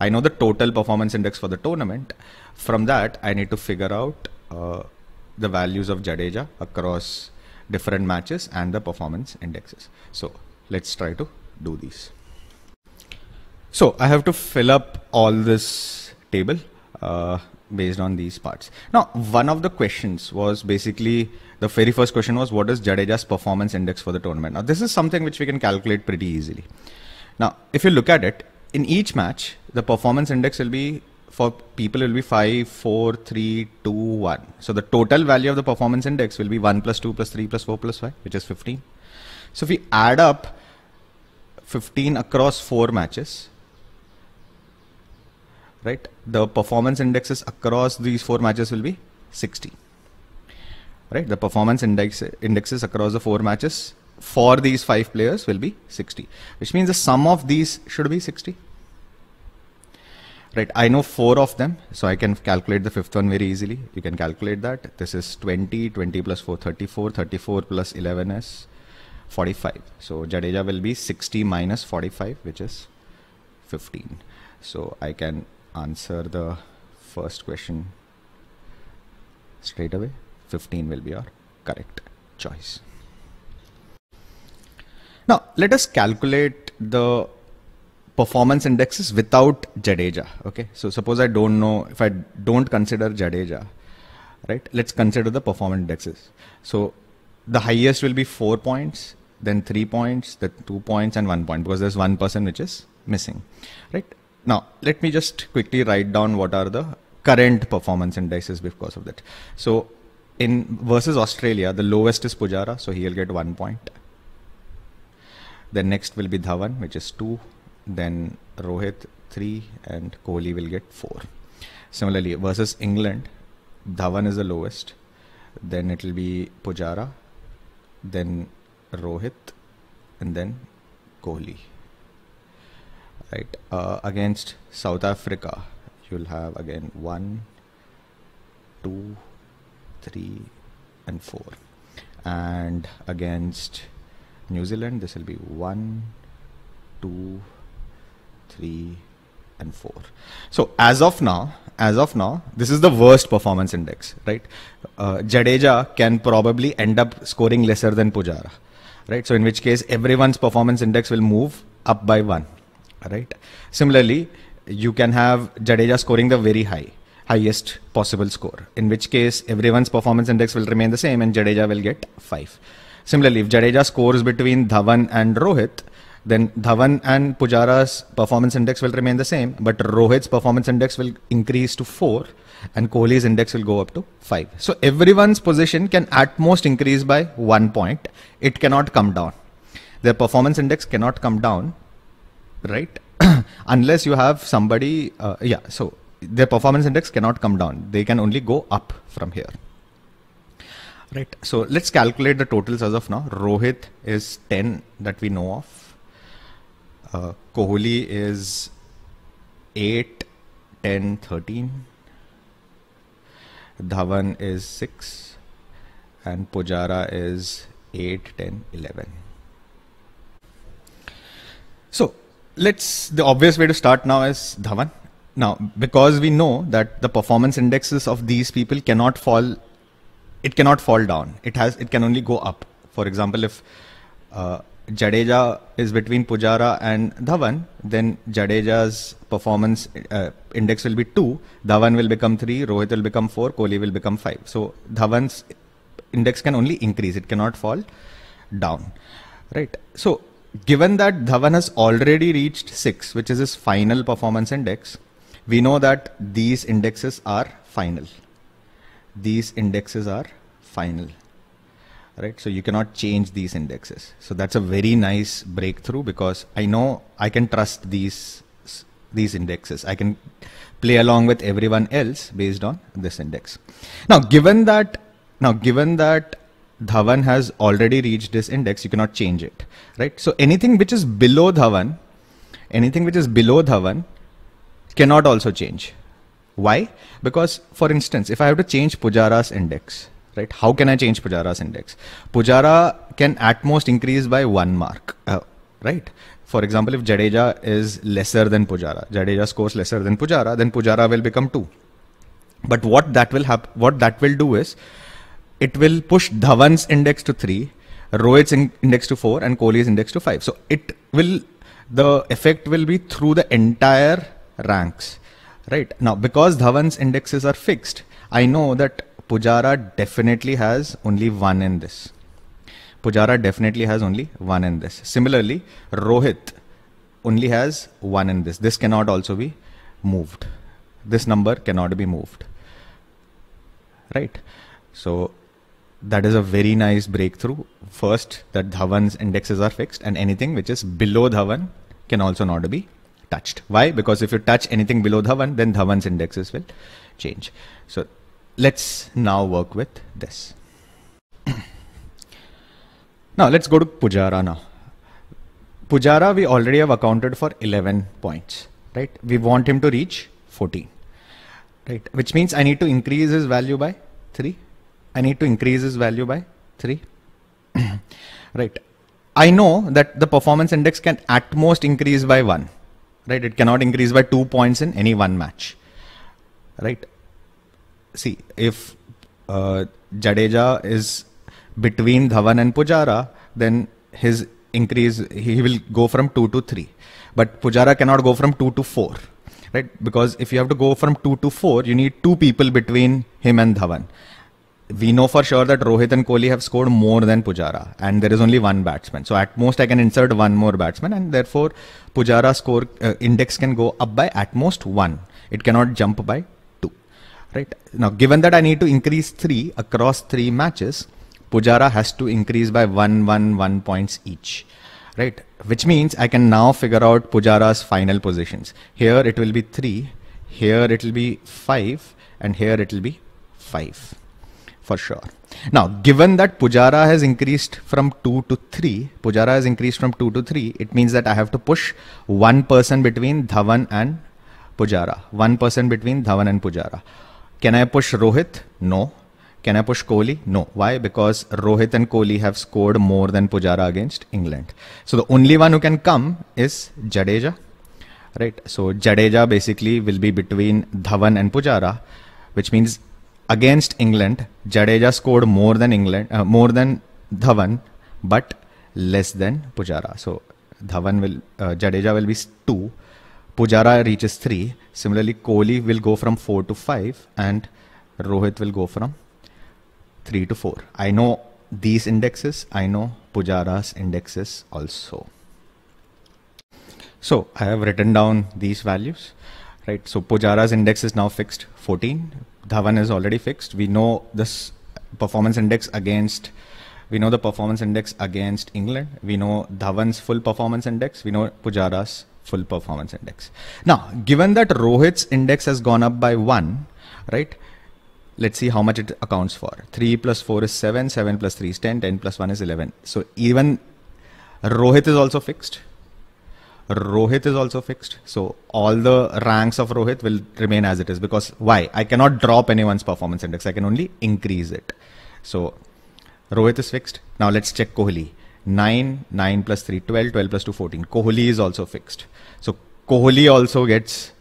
i know the total performance index for the tournament from that i need to figure out uh, the values of Jadeja across different matches and the performance indexes. So let's try to do these. So I have to fill up all this table uh, based on these parts. Now, one of the questions was basically the very first question was what is Jadeja's performance index for the tournament? Now, this is something which we can calculate pretty easily. Now, if you look at it, in each match, the performance index will be for people it will be 5 4 3 2 1 so the total value of the performance index will be 1 plus 2 plus 3 plus 4 plus 5 which is 15 so if we add up 15 across four matches right the performance indexes across these four matches will be 60 right the performance index indexes across the four matches for these five players will be 60 which means the sum of these should be 60 right i know four of them so i can calculate the fifth one very easily you can calculate that this is 20 20 plus 4 34 34 plus 11 is 45 so jadeja will be 60 minus 45 which is 15 so i can answer the first question straight away 15 will be our correct choice now let us calculate the performance indexes without Jadeja. Okay, so suppose I don't know if I don't consider Jadeja, right? Let's consider the performance indexes. So the highest will be four points, then three points, then two points, and one point because there's one person which is missing, right? Now let me just quickly write down what are the current performance indices because of that. So in versus Australia, the lowest is Pujara, so he'll get one point. Then next will be Dhawan, which is two then Rohit 3 and Kohli will get 4. Similarly, versus England, Dhawan is the lowest, then it will be Pujara, then Rohit, and then Kohli. Right. Uh, against South Africa, you'll have again 1, 2, 3, and 4. And against New Zealand, this will be 1, 2, three, and four. So as of now, as of now, this is the worst performance index, right? Uh, Jadeja can probably end up scoring lesser than Pujara, right? So in which case, everyone's performance index will move up by one, right? Similarly, you can have Jadeja scoring the very high, highest possible score, in which case everyone's performance index will remain the same and Jadeja will get five. Similarly, if Jadeja scores between Dhawan and Rohit, then Dhawan and Pujara's performance index will remain the same, but Rohit's performance index will increase to 4 and Kohli's index will go up to 5. So everyone's position can at most increase by 1 point. It cannot come down. Their performance index cannot come down, right? Unless you have somebody, uh, yeah, so their performance index cannot come down. They can only go up from here. Right, so let's calculate the totals as of now. Rohit is 10 that we know of. Uh, Kohli is 8, 10, 13. Dhawan is 6. And Pujara is 8, 10, 11. So let's, the obvious way to start now is Dhawan. Now, because we know that the performance indexes of these people cannot fall, it cannot fall down. It has, it can only go up. For example, if uh, Jadeja is between Pujara and Dhawan, then Jadeja's performance uh, index will be 2, Dhawan will become 3, Rohit will become 4, Kohli will become 5. So Dhawan's index can only increase, it cannot fall down. Right. So given that Dhawan has already reached 6, which is his final performance index, we know that these indexes are final. These indexes are final right so you cannot change these indexes so that's a very nice breakthrough because i know i can trust these these indexes i can play along with everyone else based on this index now given that now given that dhawan has already reached this index you cannot change it right so anything which is below dhawan anything which is below dhawan cannot also change why because for instance if i have to change pujara's index right? How can I change Pujara's index? Pujara can at most increase by one mark, uh, right? For example, if Jadeja is lesser than Pujara, Jadeja scores lesser than Pujara, then Pujara will become two. But what that will have what that will do is, it will push Dhawan's index to three, Rohit's in- index to four, and Kohli's index to five. So it will the effect will be through the entire ranks, right? Now because Dhawan's indexes are fixed, I know that Pujara definitely has only one in this. Pujara definitely has only one in this. Similarly, Rohit only has one in this. This cannot also be moved. This number cannot be moved. Right? So that is a very nice breakthrough. First, that Dhawan's indexes are fixed, and anything which is below Dhawan can also not be touched. Why? Because if you touch anything below Dhawan, then Dhawan's indexes will change. So let's now work with this. now let's go to Pujara now. Pujara, we already have accounted for 11 points, right? We want him to reach 14, right? Which means I need to increase his value by 3. I need to increase his value by 3, right? I know that the performance index can at most increase by 1, right? It cannot increase by 2 points in any one match, right? see if uh, Jadeja is between Dhawan and Pujara, then his increase he will go from two to three, but Pujara cannot go from two to four, right? Because if you have to go from two to four, you need two people between him and Dhawan. We know for sure that Rohit and Kohli have scored more than Pujara, and there is only one batsman. So at most, I can insert one more batsman, and therefore Pujara score uh, index can go up by at most one. It cannot jump by right? Now, given that I need to increase 3 across 3 matches, Pujara has to increase by 1, 1, 1 points each, right? Which means I can now figure out Pujara's final positions. Here it will be 3, here it will be 5, and here it will be 5 for sure. Now, given that Pujara has increased from 2 to 3, Pujara has increased from 2 to 3, it means that I have to push one person between Dhawan and Pujara. One person between Dhawan and Pujara. Can I push Rohit? No. Can I push Kohli? No. Why? Because Rohit and Kohli have scored more than Pujara against England. So the only one who can come is Jadeja. Right. So Jadeja basically will be between Dhawan and Pujara, which means against England, Jadeja scored more than England, uh, more than Dhawan, but less than Pujara. So Dhawan will uh, Jadeja will be two, Pujara reaches 3. Similarly, Kohli will go from 4 to 5 and Rohit will go from 3 to 4. I know these indexes. I know Pujara's indexes also. So I have written down these values, right? So Pujara's index is now fixed 14. Dhawan is already fixed. We know this performance index against we know the performance index against England. We know Dhawan's full performance index. We know Pujara's full performance index. Now, given that Rohit's index has gone up by one, right? Let's see how much it accounts for. 3 plus 4 is 7, 7 plus 3 is 10, 10 plus 1 is 11. So even Rohit is also fixed. Rohit is also fixed. So all the ranks of Rohit will remain as it is because why? I cannot drop anyone's performance index. I can only increase it. So Rohit is fixed. Now let's check Kohli. 9, 9 plus 3, 12, 12 plus 2, 14. Kohli is also fixed. So Kohli also gets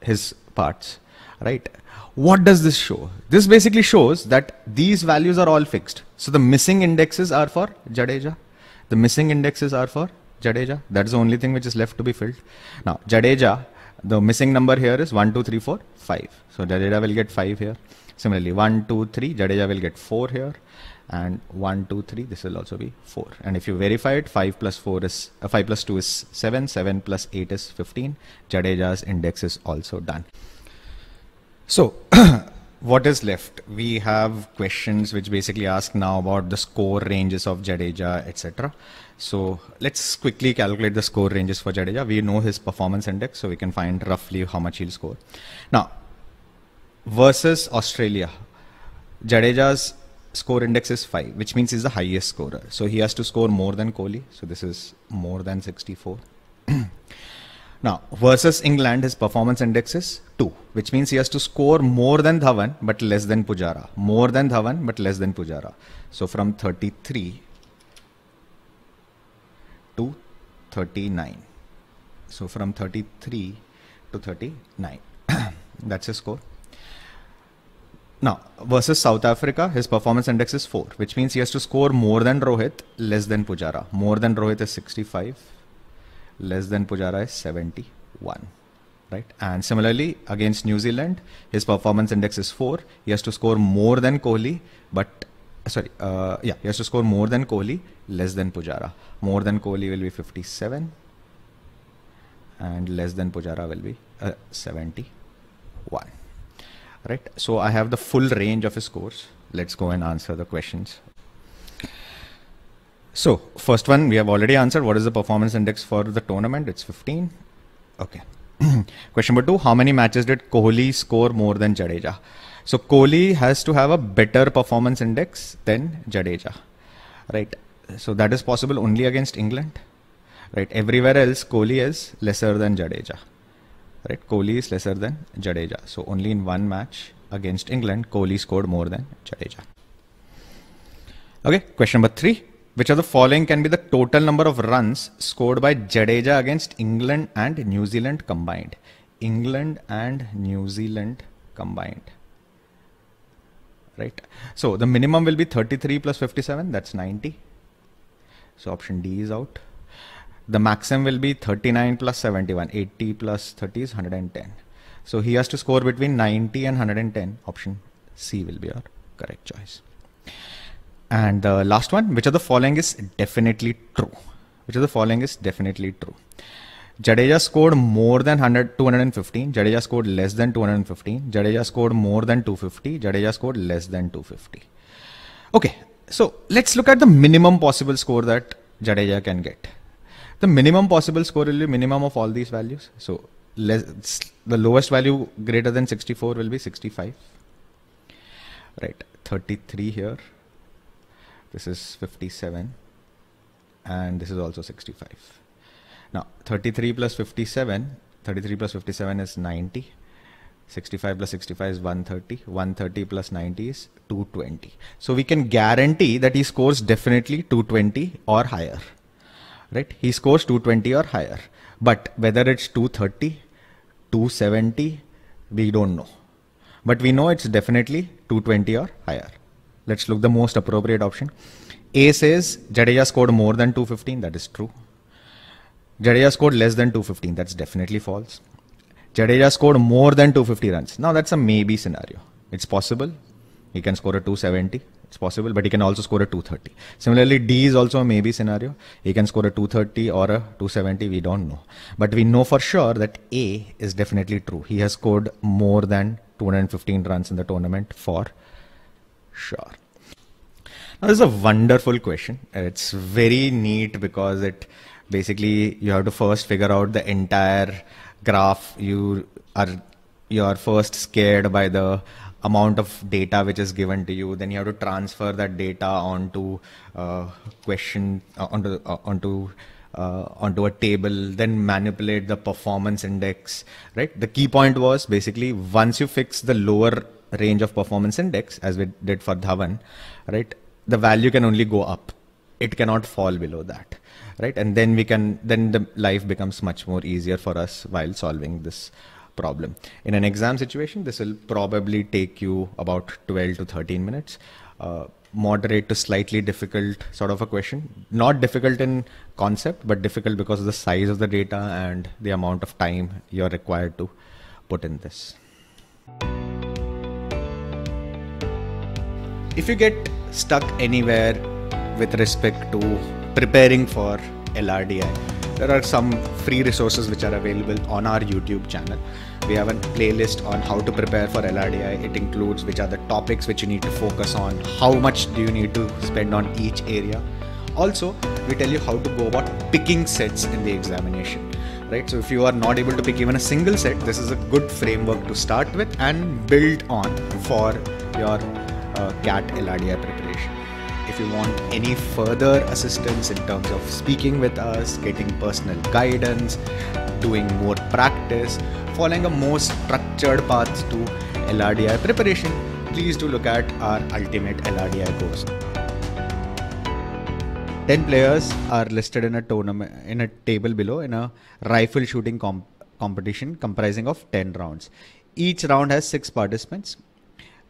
his parts, right? What does this show? This basically shows that these values are all fixed. So the missing indexes are for Jadeja. The missing indexes are for Jadeja. That is the only thing which is left to be filled. Now Jadeja, the missing number here is 1, 2, 3, 4, 5. So Jadeja will get 5 here. Similarly, 1, 2, 3, Jadeja will get 4 here and 1 2 3 this will also be 4 and if you verify it 5 plus 4 is uh, 5 plus 2 is 7 7 plus 8 is 15 jadeja's index is also done so what is left we have questions which basically ask now about the score ranges of jadeja etc so let's quickly calculate the score ranges for jadeja we know his performance index so we can find roughly how much he'll score now versus australia jadeja's score index is 5, which means he's the highest scorer. So he has to score more than Kohli. So this is more than 64. now, versus England, his performance index is 2, which means he has to score more than Dhawan but less than Pujara. More than Dhawan but less than Pujara. So from 33 to 39. So from 33 to 39. That's his score. Now, versus South Africa, his performance index is 4, which means he has to score more than Rohit, less than Pujara. More than Rohit is 65, less than Pujara is 71. Right? And similarly, against New Zealand, his performance index is 4. He has to score more than Kohli, but sorry, uh, yeah, he has to score more than Kohli, less than Pujara. More than Kohli will be 57, and less than Pujara will be uh, 71 right? So I have the full range of his course. Let's go and answer the questions. So first one we have already answered. What is the performance index for the tournament? It's 15. Okay. Question number two, how many matches did Kohli score more than Jadeja? So Kohli has to have a better performance index than Jadeja, right? So that is possible only against England, right? Everywhere else, Kohli is lesser than Jadeja right? Kohli is lesser than Jadeja. So only in one match against England, Kohli scored more than Jadeja. Okay, question number three. Which of the following can be the total number of runs scored by Jadeja against England and New Zealand combined? England and New Zealand combined. Right? So the minimum will be 33 plus 57, that's 90. So option D is out the maximum will be 39 plus 71 80 plus 30 is 110 so he has to score between 90 and 110 option c will be our correct choice and the last one which of the following is definitely true which of the following is definitely true Jadeja scored more than 100, 215. Jadeja scored less than 215. Jadeja scored more than 250. Jadeja scored less than 250. Okay, so let's look at the minimum possible score that Jadeja can get the minimum possible score will be minimum of all these values. So less, the lowest value greater than 64 will be 65. Right, 33 here. This is 57. And this is also 65. Now, 33 plus 57, 33 plus 57 is 90. 65 plus 65 is 130. 130 plus 90 is 220. So we can guarantee that he scores definitely 220 or higher right? He scores 220 or higher. But whether it's 230, 270, we don't know. But we know it's definitely 220 or higher. Let's look the most appropriate option. A says Jadeja scored more than 215. That is true. Jadeja scored less than 215. That's definitely false. Jadeja scored more than 250 runs. Now that's a maybe scenario. It's possible. He can score a 270. It's possible, but he can also score a 230. Similarly, D is also a maybe scenario. He can score a 230 or a 270. We don't know, but we know for sure that A is definitely true. He has scored more than 215 runs in the tournament for sure. Now, this is a wonderful question. It's very neat because it basically you have to first figure out the entire graph. You are you are first scared by the amount of data which is given to you then you have to transfer that data onto uh, question uh, onto uh, onto uh, onto a table then manipulate the performance index right the key point was basically once you fix the lower range of performance index as we did for dhavan right the value can only go up it cannot fall below that right and then we can then the life becomes much more easier for us while solving this problem. In an exam situation, this will probably take you about 12 to 13 minutes. Uh, moderate to slightly difficult sort of a question. Not difficult in concept, but difficult because of the size of the data and the amount of time you're required to put in this. If you get stuck anywhere with respect to preparing for LRDI, there are some free resources which are available on our YouTube channel. We have a playlist on how to prepare for LRDI. It includes which are the topics which you need to focus on, how much do you need to spend on each area. Also, we tell you how to go about picking sets in the examination. Right? So if you are not able to pick even a single set, this is a good framework to start with and build on for your uh, CAT LRDI preparation. If you want any further assistance in terms of speaking with us, getting personal guidance, doing more practice, following a more structured path to LRDI preparation, please do look at our ultimate LRDI course. 10 players are listed in a tournament in a table below in a rifle shooting comp- competition comprising of 10 rounds. Each round has 6 participants.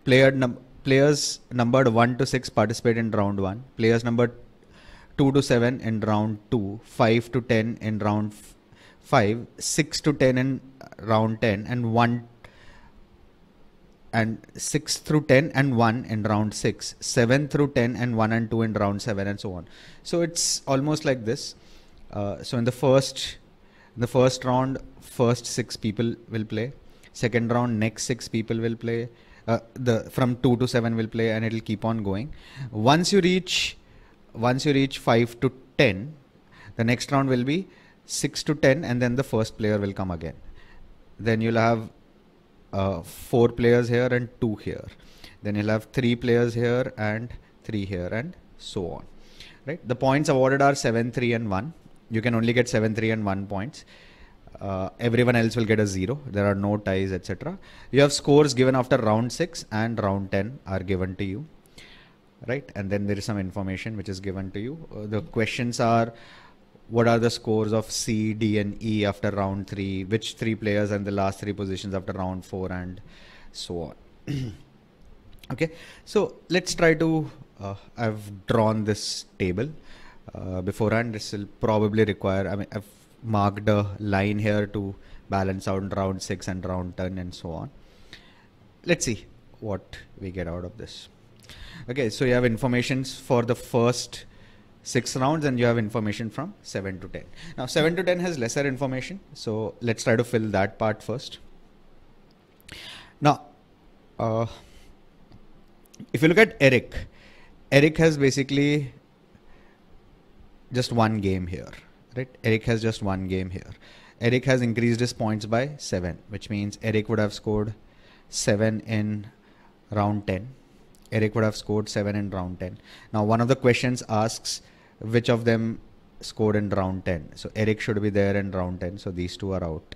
Player number players numbered 1 to 6 participate in round 1 players numbered 2 to 7 in round 2 5 to 10 in round 5 6 to 10 in round 10 and 1 and 6 through 10 and 1 in round 6 7 through 10 and 1 and 2 in round 7 and so on so it's almost like this uh, so in the first in the first round first six people will play second round next six people will play uh, the from 2 to 7 will play and it'll keep on going once you reach once you reach 5 to 10 the next round will be 6 to 10 and then the first player will come again then you'll have uh, four players here and two here then you'll have three players here and three here and so on right the points awarded are 7 3 and 1 you can only get 7 3 and 1 points uh, everyone else will get a zero. There are no ties, etc. You have scores given after round six and round 10 are given to you, right? And then there is some information which is given to you. Uh, the questions are what are the scores of C, D, and E after round three, which three players and the last three positions after round four, and so on. okay, so let's try to. Uh, I've drawn this table uh, beforehand. This will probably require, I mean, I've marked a line here to balance out round 6 and round 10 and so on. Let's see what we get out of this. Okay, so you have information for the first 6 rounds and you have information from 7 to 10. Now 7 to 10 has lesser information, so let's try to fill that part first. Now, uh, if you look at Eric, Eric has basically just one game here right? Eric has just one game here. Eric has increased his points by 7, which means Eric would have scored 7 in round 10. Eric would have scored 7 in round 10. Now, one of the questions asks which of them scored in round 10. So, Eric should be there in round 10. So, these two are out.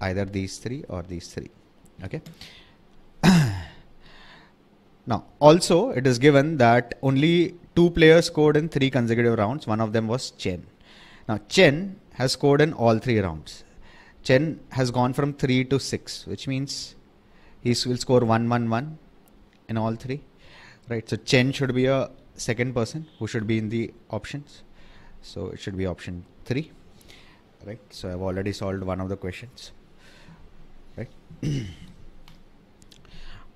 Either these three or these three. Okay. now, also, it is given that only Two players scored in three consecutive rounds. One of them was Chen. Now Chen has scored in all three rounds. Chen has gone from three to six, which means he will score one, one, one in all three. Right. So Chen should be a second person who should be in the options. So it should be option three. Right. So I've already solved one of the questions. Right.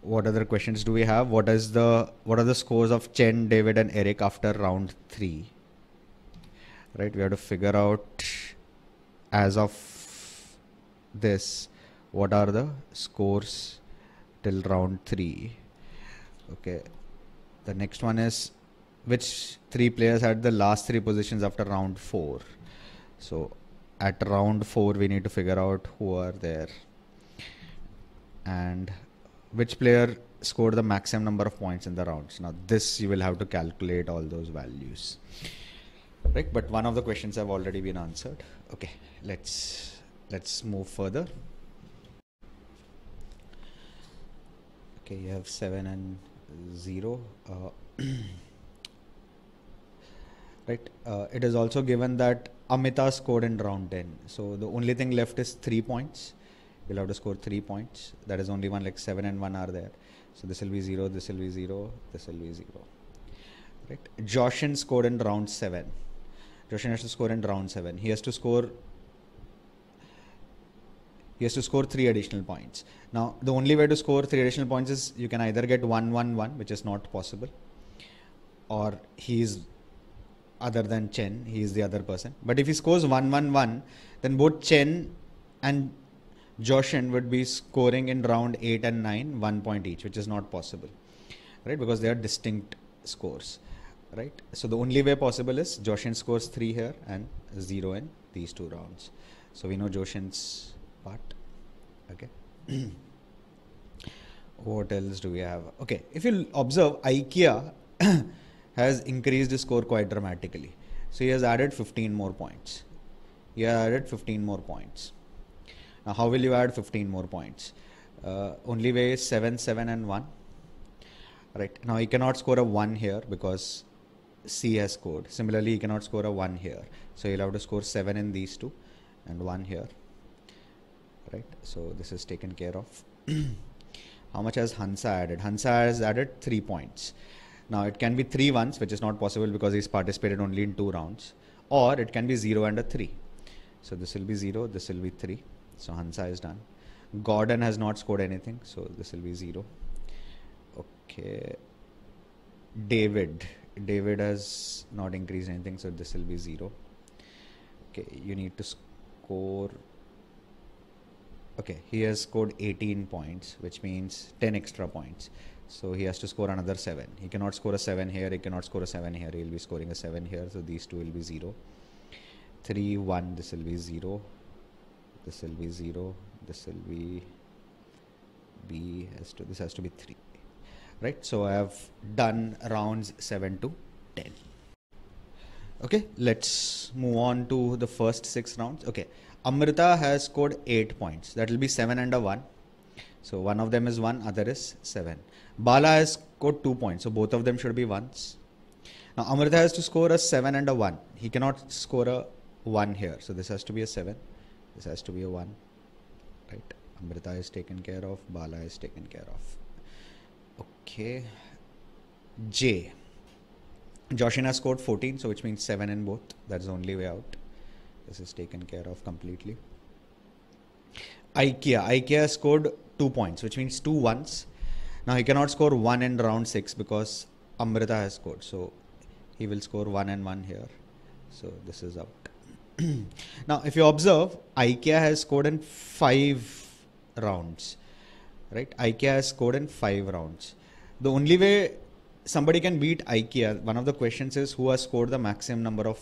what other questions do we have? What is the what are the scores of Chen, David, and Eric after round three? Right, we have to figure out as of this what are the scores till round three. Okay, the next one is which three players had the last three positions after round four. So at round four we need to figure out who are there and which player scored the maximum number of points in the rounds. Now this you will have to calculate all those values. Right, but one of the questions have already been answered. Okay, let's let's move further. Okay, you have seven and zero. Uh, right, uh, it is also given that Amita scored in round ten. So the only thing left is three points we'll have to score three points. That is only one, like seven and one are there. So this will be zero, this will be zero, this will be zero. Right? Joshin scored in round seven. Joshin has to score in round seven. He has to score. He has to score three additional points. Now, the only way to score three additional points is you can either get one, one, one, which is not possible, or he is other than Chen. He is the other person. But if he scores one, one, one, then both Chen and Joshin would be scoring in round 8 and 9, one point each, which is not possible, right? Because they are distinct scores, right? So the only way possible is Joshin scores 3 here and 0 in these two rounds. So we know Joshin's part, okay? what else do we have? Okay, if you observe, IKEA has increased the score quite dramatically. So he has added 15 more points. He has added 15 more points. Now, how will you add 15 more points? Uh, only way is 7, 7, and 1. Right. Now, he cannot score a 1 here because C has scored. Similarly, he cannot score a 1 here. So, he'll have to score 7 in these two and 1 here. Right. So, this is taken care of. how much has Hansa added? Hansa has added 3 points. Now, it can be 3 ones, which is not possible because he's participated only in 2 rounds. Or it can be 0 and a 3. So, this will be 0, this will be 3. So Hansa is done. Gordon has not scored anything, so this will be zero. Okay. David. David has not increased anything, so this will be zero. Okay, you need to score. Okay, he has scored 18 points, which means 10 extra points. So he has to score another 7. He cannot score a 7 here, he cannot score a 7 here. He'll be scoring a 7 here, so these two will be 0. 3, 1, this will be 0 this will be 0 this will be b has to this has to be 3 right so i have done rounds 7 to 10 okay let's move on to the first six rounds okay amrita has scored 8 points that will be 7 and a 1 so one of them is 1 other is 7 bala has scored 2 points so both of them should be 1s now amrita has to score a 7 and a 1 he cannot score a 1 here so this has to be a 7 this has to be a 1 right amrita is taken care of bala is taken care of okay j joshina scored 14 so which means 7 in both that's the only way out this is taken care of completely ikea ikea scored 2 points which means 2 ones now he cannot score 1 in round 6 because amrita has scored so he will score 1 and 1 here so this is out now, if you observe, IKEA has scored in five rounds, right? IKEA has scored in five rounds. The only way somebody can beat IKEA, one of the questions is who has scored the maximum number of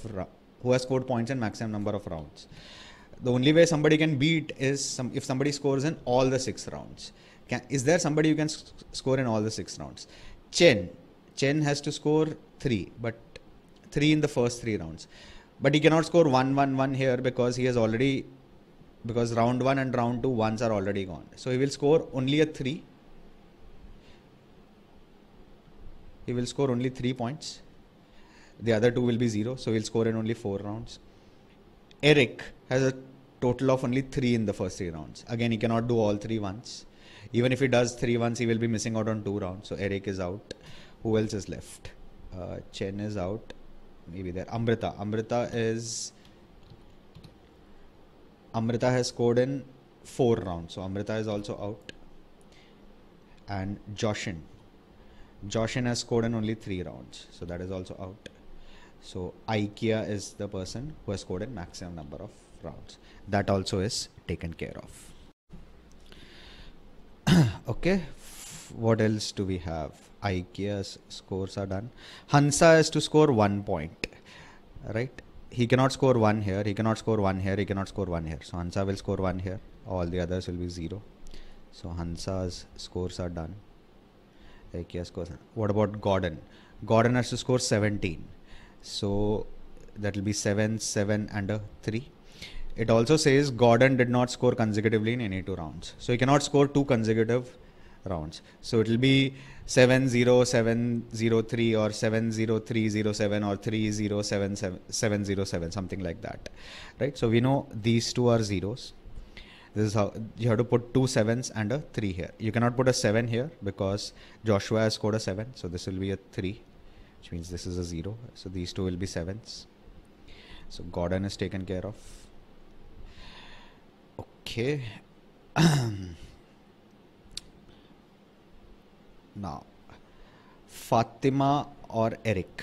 who has scored points and maximum number of rounds. The only way somebody can beat is some, if somebody scores in all the six rounds. Can, is there somebody who can score in all the six rounds? Chen, Chen has to score three, but three in the first three rounds. But he cannot score 1 1 1 here because he has already, because round 1 and round 2 ones are already gone. So he will score only a 3. He will score only 3 points. The other 2 will be 0. So he'll score in only 4 rounds. Eric has a total of only 3 in the first 3 rounds. Again, he cannot do all 3 ones. Even if he does 3 ones, he will be missing out on 2 rounds. So Eric is out. Who else is left? Uh, Chen is out maybe there. Amrita. Amrita is. Amrita has scored in four rounds. So Amrita is also out. And Joshin. Joshin has scored in only three rounds. So that is also out. So IKEA is the person who has scored in maximum number of rounds. That also is taken care of. okay, what else do we have? Ikea's scores are done. Hansa has to score one point, right? He cannot score one here. He cannot score one here. He cannot score one here. So Hansa will score one here. All the others will be zero. So Hansa's scores are done. Ikea's scores. What about Gordon? Gordon has to score 17. So that will be 7, 7 and a 3. It also says Gordon did not score consecutively in any two rounds. So he cannot score two consecutive rounds. So it will be 70703 or 70307 or 3077707 something like that right so we know these two are zeros this is how you have to put two sevens and a three here you cannot put a seven here because joshua has scored a seven so this will be a three which means this is a zero so these two will be sevens so gordon is taken care of okay Now, Fatima or Eric.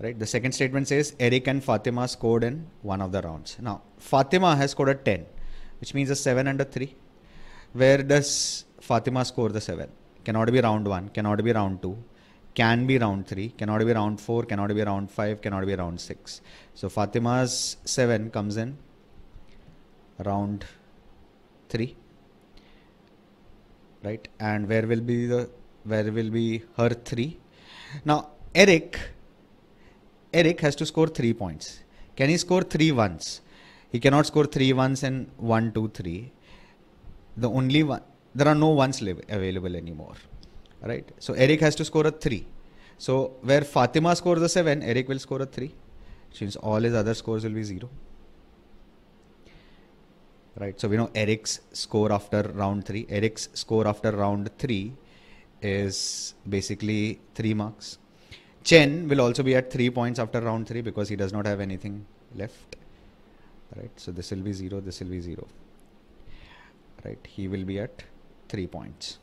Right, the second statement says Eric and Fatima scored in one of the rounds. Now, Fatima has scored a 10, which means a 7 and a 3. Where does Fatima score the 7? Cannot be round 1, cannot be round 2, can be round 3, cannot be round 4, cannot be round 5, cannot be round 6. So Fatima's 7 comes in round 3. Right? And where will be the where will be her three. Now, Eric, Eric has to score three points. Can he score three ones? He cannot score three ones and one, two, three. The only one, there are no ones available anymore, right? So Eric has to score a three. So where Fatima scores a seven, Eric will score a three. Since all his other scores will be zero. Right, so we know Eric's score after round three. Eric's score after round three is basically 3 marks. Chen will also be at 3 points after round 3 because he does not have anything left. Right, so this will be 0, this will be 0. Right, he will be at 3 points.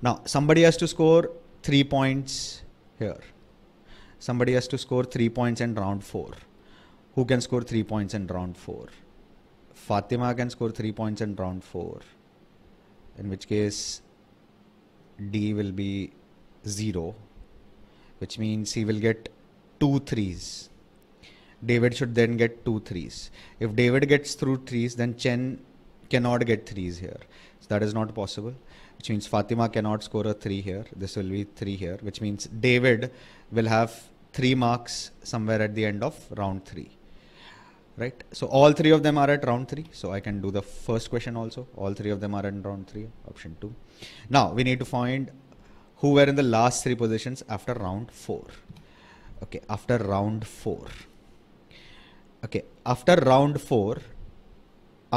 Now, somebody has to score 3 points here. Somebody has to score 3 points in round 4. Who can score 3 points in round 4? Fatima can score 3 points in round 4. In which case, D will be 0, which means he will get two threes. David should then get two threes. If David gets through threes, then Chen cannot get threes here. So that is not possible, which means Fatima cannot score a three here. This will be three here, which means David will have three marks somewhere at the end of round three right so all three of them are at round 3 so i can do the first question also all three of them are in round 3 option 2 now we need to find who were in the last three positions after round 4 okay after round 4 okay after round 4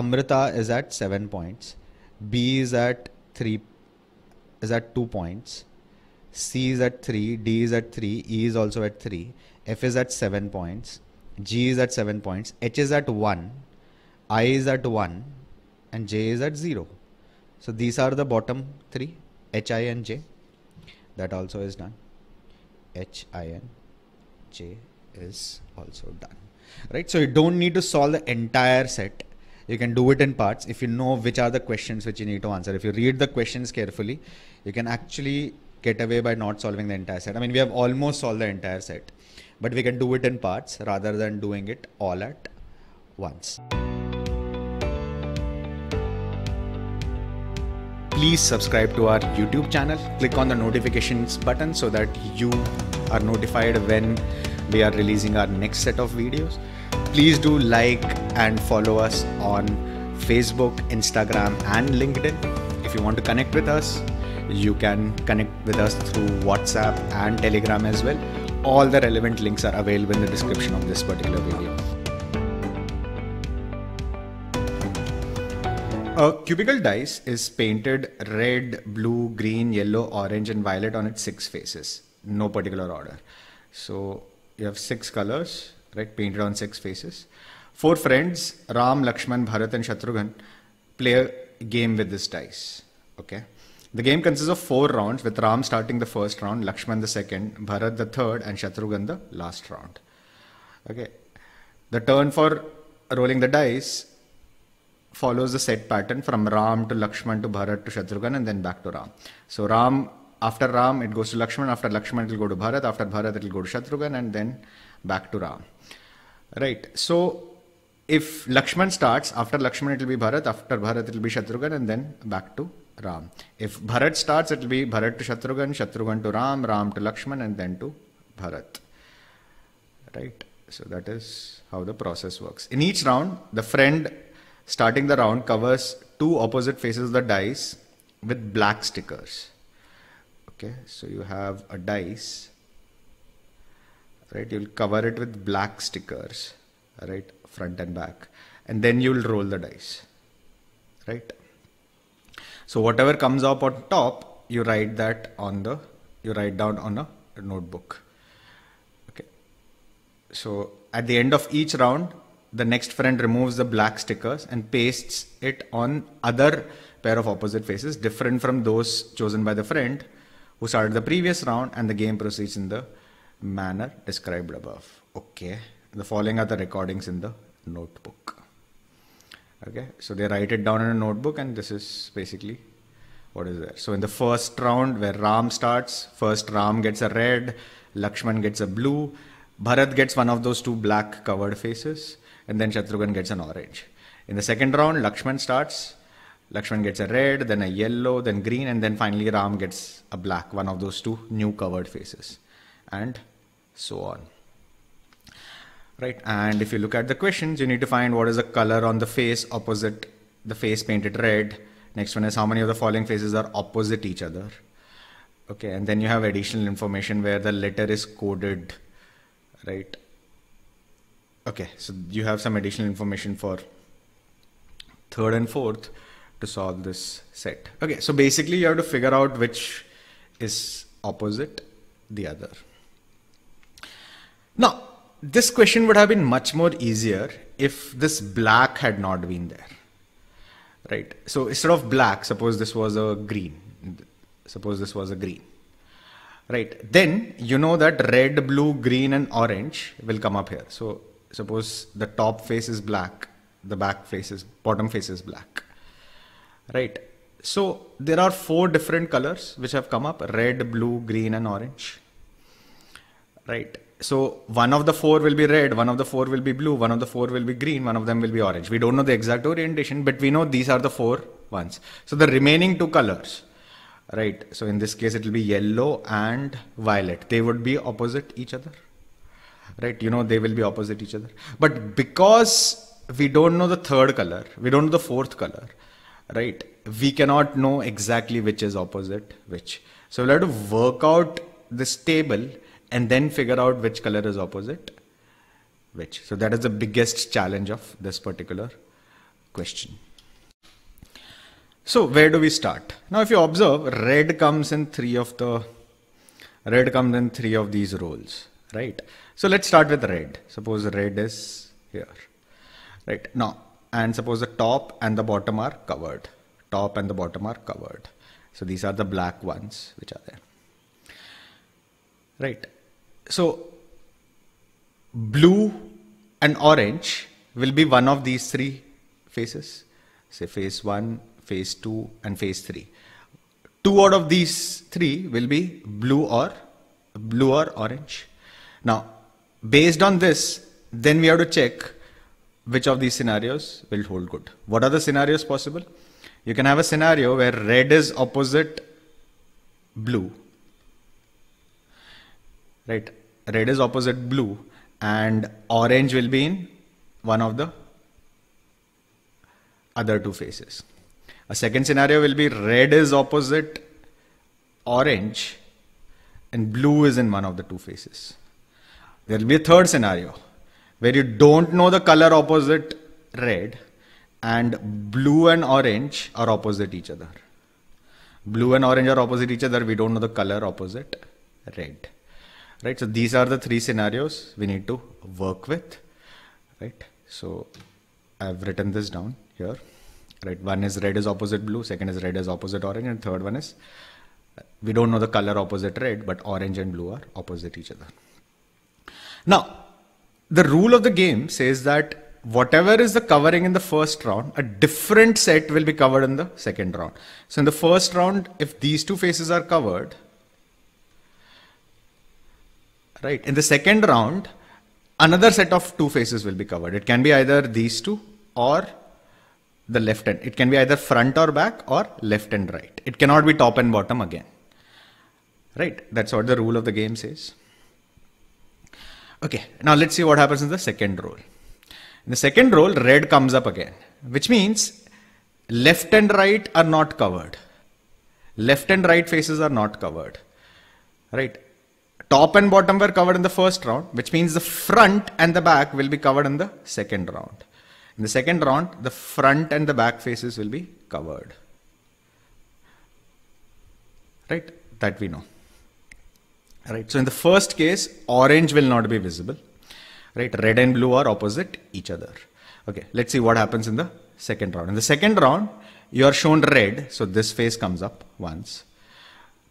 amrita is at 7 points b is at 3 is at 2 points c is at 3 d is at 3 e is also at 3 f is at 7 points G is at 7 points, H is at 1, I is at 1, and J is at 0. So these are the bottom three, H, I, and J. That also is done. H, I, and J is also done. Right? So you don't need to solve the entire set. You can do it in parts if you know which are the questions which you need to answer. If you read the questions carefully, you can actually get away by not solving the entire set. I mean, we have almost solved the entire set but we can do it in parts rather than doing it all at once. Please subscribe to our YouTube channel. Click on the notifications button so that you are notified when we are releasing our next set of videos. Please do like and follow us on Facebook, Instagram, and LinkedIn. If you want to connect with us, you can connect with us through WhatsApp and Telegram as well all the relevant links are available in the description of this particular video. A cubicle dice is painted red, blue, green, yellow, orange and violet on its six faces, no particular order. So you have six colors, right, painted on six faces. Four friends, Ram, Lakshman, Bharat and Shatrughan play a game with this dice, okay? The game consists of four rounds, with Ram starting the first round, Lakshman the second, Bharat the third, and Shatrughan the last round. Okay. The turn for rolling the dice follows the set pattern from Ram to Lakshman to Bharat to Shatrughan and then back to Ram. So Ram after Ram it goes to Lakshman, after Lakshman it will go to Bharat, after Bharat it will go to Shatrughan and then back to Ram. Right. So if Lakshman starts, after Lakshman it will be Bharat, after Bharat it will be Shatrughan and then back to Ram. If Bharat starts, it will be Bharat to Shatrughan, Shatrughan to Ram, Ram to Lakshman, and then to Bharat. Right? So that is how the process works. In each round, the friend starting the round covers two opposite faces of the dice with black stickers. Okay, so you have a dice, right? You'll cover it with black stickers, right? Front and back. And then you'll roll the dice, right? So whatever comes up on top, you write that on the, you write down on a notebook. Okay. So at the end of each round, the next friend removes the black stickers and pastes it on other pair of opposite faces different from those chosen by the friend who started the previous round and the game proceeds in the manner described above. Okay. The following are the recordings in the notebook okay so they write it down in a notebook and this is basically what is there so in the first round where ram starts first ram gets a red lakshman gets a blue bharat gets one of those two black covered faces and then shatrughan gets an orange in the second round lakshman starts lakshman gets a red then a yellow then green and then finally ram gets a black one of those two new covered faces and so on right? And if you look at the questions, you need to find what is the color on the face opposite the face painted red. Next one is how many of the following faces are opposite each other. Okay, and then you have additional information where the letter is coded, right? Okay, so you have some additional information for third and fourth to solve this set. Okay, so basically you have to figure out which is opposite the other. Now, this question would have been much more easier if this black had not been there right so instead of black suppose this was a green suppose this was a green right then you know that red blue green and orange will come up here so suppose the top face is black the back face is bottom face is black right so there are four different colors which have come up red blue green and orange right so one of the four will be red, one of the four will be blue, one of the four will be green, one of them will be orange. We don't know the exact orientation, but we know these are the four ones. So the remaining two colors, right? So in this case, it will be yellow and violet. They would be opposite each other, right? You know, they will be opposite each other. But because we don't know the third color, we don't know the fourth color, right? We cannot know exactly which is opposite which. So we'll have to work out this table and then figure out which color is opposite which. So that is the biggest challenge of this particular question. So where do we start? Now if you observe, red comes in three of the red comes in three of these roles, right? So let's start with red. Suppose red is here. Right. Now, and suppose the top and the bottom are covered. Top and the bottom are covered. So these are the black ones which are there. Right. So blue and orange will be one of these three phases. Say phase one, phase two, and phase three. Two out of these three will be blue or blue or orange. Now, based on this, then we have to check which of these scenarios will hold good. What are the scenarios possible? You can have a scenario where red is opposite blue. Right red is opposite blue and orange will be in one of the other two faces. A second scenario will be red is opposite orange and blue is in one of the two faces. There will be a third scenario where you don't know the color opposite red and blue and orange are opposite each other. Blue and orange are opposite each other, we don't know the color opposite red right so these are the three scenarios we need to work with right so i've written this down here right one is red is opposite blue second is red is opposite orange and third one is we don't know the color opposite red but orange and blue are opposite each other now the rule of the game says that whatever is the covering in the first round, a different set will be covered in the second round. So in the first round, if these two faces are covered, right in the second round another set of two faces will be covered it can be either these two or the left end. it can be either front or back or left and right it cannot be top and bottom again right that's what the rule of the game says okay now let's see what happens in the second roll in the second roll red comes up again which means left and right are not covered left and right faces are not covered right Top and bottom were covered in the first round, which means the front and the back will be covered in the second round. In the second round, the front and the back faces will be covered. Right? That we know. Right? So in the first case, orange will not be visible. Right? Red and blue are opposite each other. Okay, let's see what happens in the second round. In the second round, you are shown red, so this face comes up once.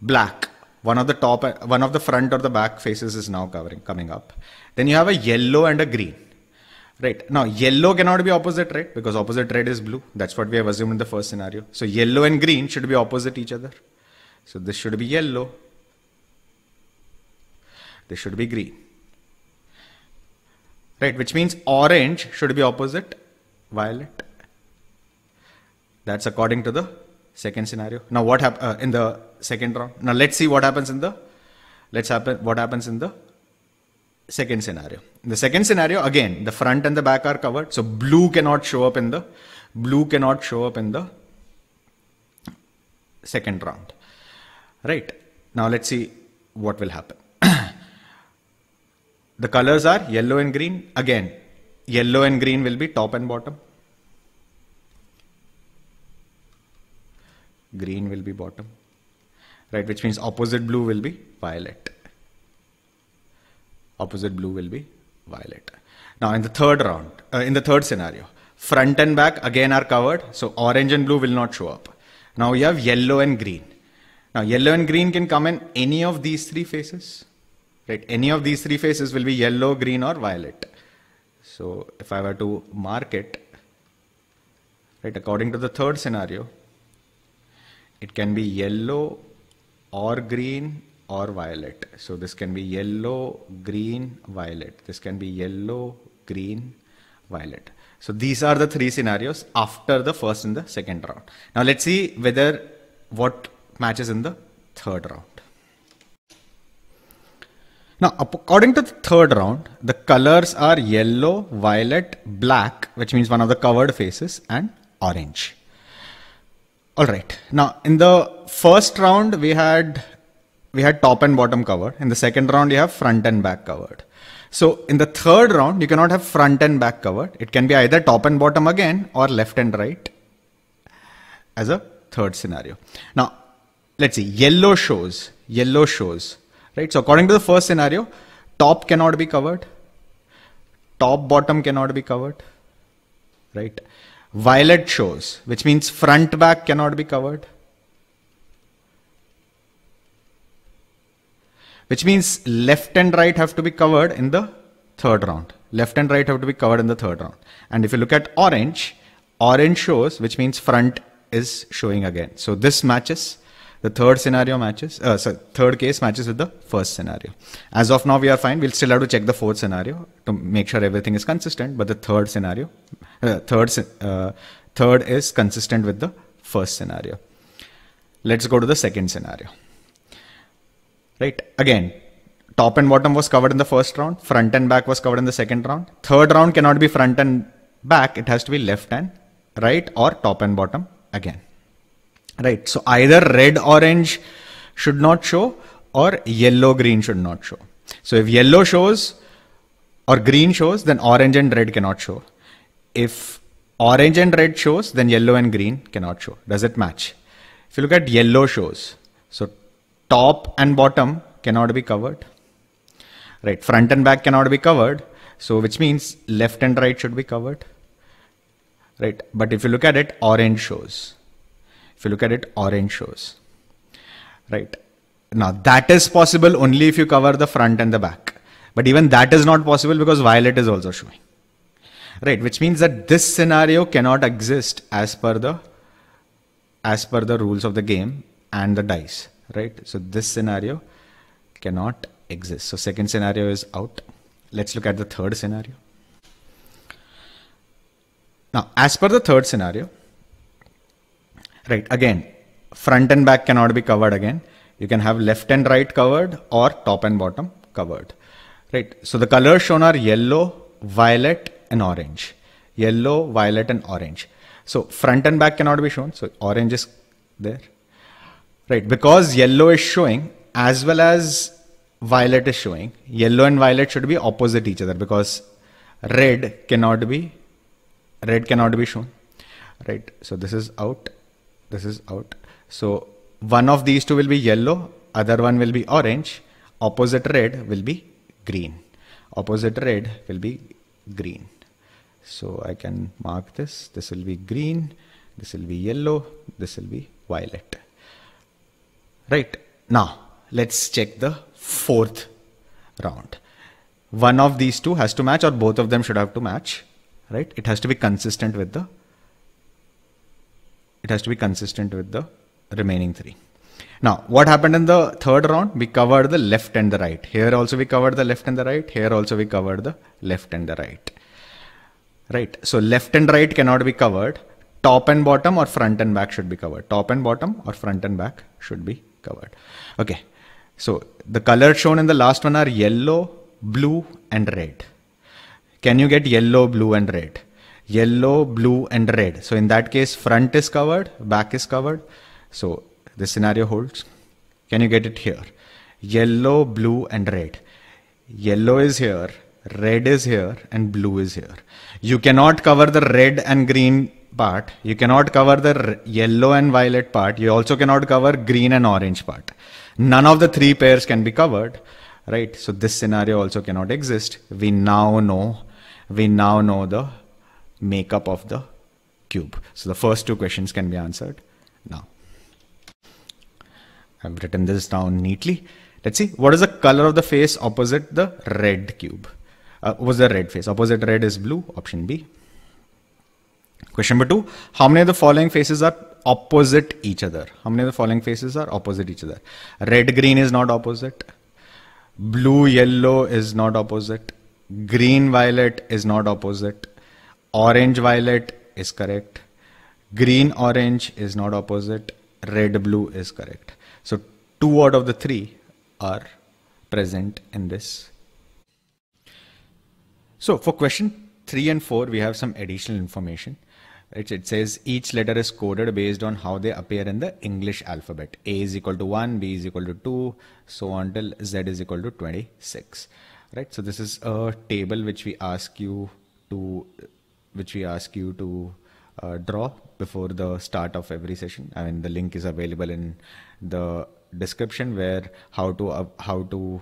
Black, one of the top one of the front or the back faces is now covering coming up then you have a yellow and a green right now yellow cannot be opposite red because opposite red is blue that's what we have assumed in the first scenario so yellow and green should be opposite each other so this should be yellow this should be green right which means orange should be opposite violet that's according to the second scenario now what hap- uh, in the second round now let's see what happens in the let's happen what happens in the second scenario in the second scenario again the front and the back are covered so blue cannot show up in the blue cannot show up in the second round right now let's see what will happen the colors are yellow and green again yellow and green will be top and bottom green will be bottom right which means opposite blue will be violet opposite blue will be violet now in the third round uh, in the third scenario front and back again are covered so orange and blue will not show up now you have yellow and green now yellow and green can come in any of these three faces right any of these three faces will be yellow green or violet so if i were to mark it right according to the third scenario it can be yellow or green or violet. So this can be yellow, green, violet. This can be yellow, green, violet. So these are the three scenarios after the first and the second round. Now let's see whether what matches in the third round. Now, according to the third round, the colors are yellow, violet, black, which means one of the covered faces, and orange. All right. Now, in the first round, we had we had top and bottom covered. In the second round, you have front and back covered. So in the third round, you cannot have front and back covered. It can be either top and bottom again or left and right as a third scenario. Now, let's see, yellow shows, yellow shows, right? So according to the first scenario, top cannot be covered, top bottom cannot be covered, right? Violet shows, which means front back cannot be covered. Which means left and right have to be covered in the third round. Left and right have to be covered in the third round. And if you look at orange, orange shows, which means front is showing again. So this matches the third scenario matches uh, third case matches with the first scenario as of now we are fine we'll still have to check the fourth scenario to make sure everything is consistent but the third scenario uh, third uh, third is consistent with the first scenario let's go to the second scenario right again top and bottom was covered in the first round front and back was covered in the second round third round cannot be front and back it has to be left and right or top and bottom again right so either red orange should not show or yellow green should not show so if yellow shows or green shows then orange and red cannot show if orange and red shows then yellow and green cannot show does it match if you look at yellow shows so top and bottom cannot be covered right front and back cannot be covered so which means left and right should be covered right but if you look at it orange shows if you look at it, orange shows, right? Now that is possible only if you cover the front and the back. But even that is not possible because violet is also showing, right? Which means that this scenario cannot exist as per the as per the rules of the game and the dice, right? So this scenario cannot exist. So second scenario is out. Let's look at the third scenario. Now, as per the third scenario, right again front and back cannot be covered again you can have left and right covered or top and bottom covered right so the colors shown are yellow violet and orange yellow violet and orange so front and back cannot be shown so orange is there right because yellow is showing as well as violet is showing yellow and violet should be opposite each other because red cannot be red cannot be shown right so this is out this is out so one of these two will be yellow other one will be orange opposite red will be green opposite red will be green so I can mark this this will be green this will be yellow this will be violet right now let's check the fourth round one of these two has to match or both of them should have to match right it has to be consistent with the it has to be consistent with the remaining three. Now, what happened in the third round? We covered the left and the right. Here also we covered the left and the right. Here also we covered the left and the right. Right. So left and right cannot be covered. Top and bottom or front and back should be covered. Top and bottom or front and back should be covered. Okay. So the colors shown in the last one are yellow, blue and red. Can you get yellow, blue and red? yellow, blue, and red. So in that case, front is covered, back is covered. So this scenario holds. Can you get it here? Yellow, blue, and red. Yellow is here, red is here, and blue is here. You cannot cover the red and green part. You cannot cover the yellow and violet part. You also cannot cover green and orange part. None of the three pairs can be covered, right? So this scenario also cannot exist. We now know, we now know the makeup of the cube. So the first two questions can be answered now. I've written this down neatly. Let's see, what is the color of the face opposite the red cube? Uh, was the red face? Opposite red is blue, option B. Question number two, how many of the following faces are opposite each other? How many of the following faces are opposite each other? Red, green is not opposite. Blue, yellow is not opposite. Green, violet is not opposite. Orange violet is correct. Green orange is not opposite. Red blue is correct. So two out of the three are present in this. So for question three and four, we have some additional information. It, it says each letter is coded based on how they appear in the English alphabet. A is equal to 1, B is equal to 2, so on till Z is equal to 26. Right, so this is a table which we ask you to which we ask you to uh, draw before the start of every session. I mean, the link is available in the description where how to uh, how to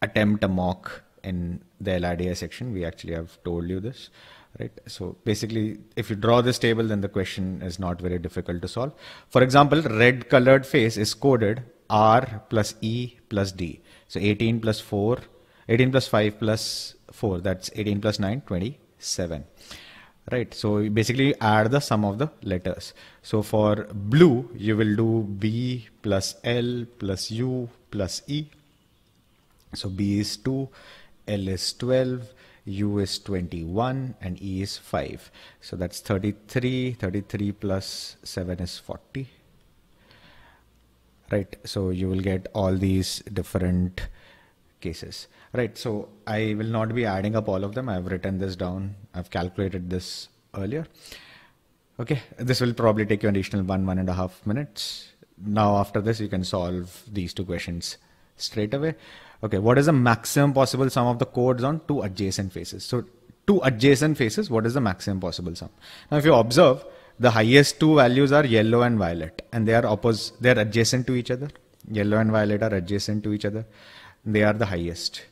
attempt a mock in the LRDA section. We actually have told you this, right? So basically, if you draw this table, then the question is not very difficult to solve. For example, red colored face is coded R plus E plus D. So 18 plus 4, 18 plus 5 plus 4, that's 18 plus 9, 20. 7 right so basically add the sum of the letters so for blue you will do b plus l plus u plus e so b is 2 l is 12 u is 21 and e is 5 so that's 33 33 plus 7 is 40 right so you will get all these different cases right so i will not be adding up all of them i've written this down i've calculated this earlier okay this will probably take you additional one one and a half minutes now after this you can solve these two questions straight away okay what is the maximum possible sum of the codes on two adjacent faces so two adjacent faces what is the maximum possible sum now if you observe the highest two values are yellow and violet and they are oppos they are adjacent to each other yellow and violet are adjacent to each other they are the highest.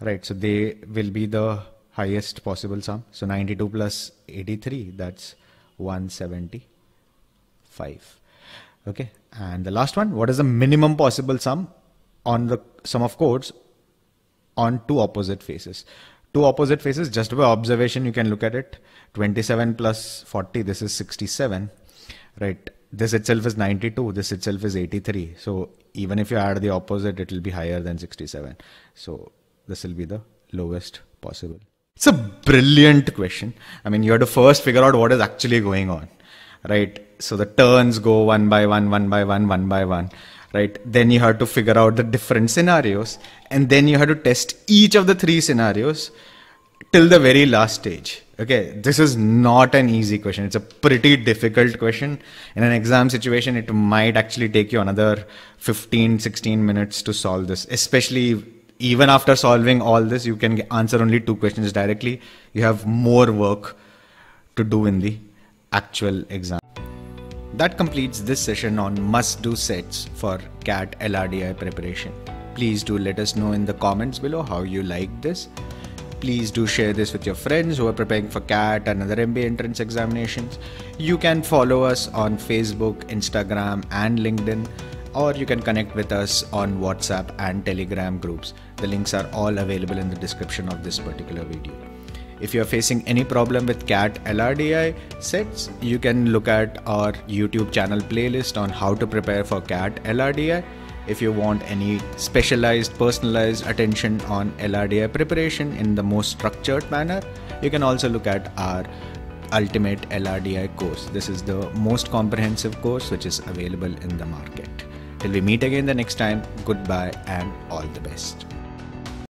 Right, so they will be the highest possible sum. So 92 plus 83, that's 175. Okay, and the last one, what is the minimum possible sum on the sum of codes on two opposite faces? Two opposite faces, just by observation, you can look at it. 27 plus 40, this is 67. Right, this itself is 92, this itself is 83. So even if you add the opposite, it will be higher than 67. So this will be the lowest possible. It's a brilliant question. I mean, you have to first figure out what is actually going on, right? So the turns go one by one, one by one, one by one, right? Then you have to figure out the different scenarios, and then you have to test each of the three scenarios till the very last stage. Okay, this is not an easy question. It's a pretty difficult question. In an exam situation, it might actually take you another 15, 16 minutes to solve this, especially even after solving all this, you can answer only two questions directly. You have more work to do in the actual exam. That completes this session on must do sets for CAT LRDI preparation. Please do let us know in the comments below how you like this. Please do share this with your friends who are preparing for CAT and other MBA entrance examinations. You can follow us on Facebook, Instagram, and LinkedIn, or you can connect with us on WhatsApp and Telegram groups. The links are all available in the description of this particular video. If you are facing any problem with CAT LRDI sets, you can look at our YouTube channel playlist on how to prepare for CAT LRDI if you want any specialized, personalized attention on LRDI preparation in the most structured manner, you can also look at our Ultimate LRDI course. This is the most comprehensive course which is available in the market. Till we meet again the next time, goodbye and all the best.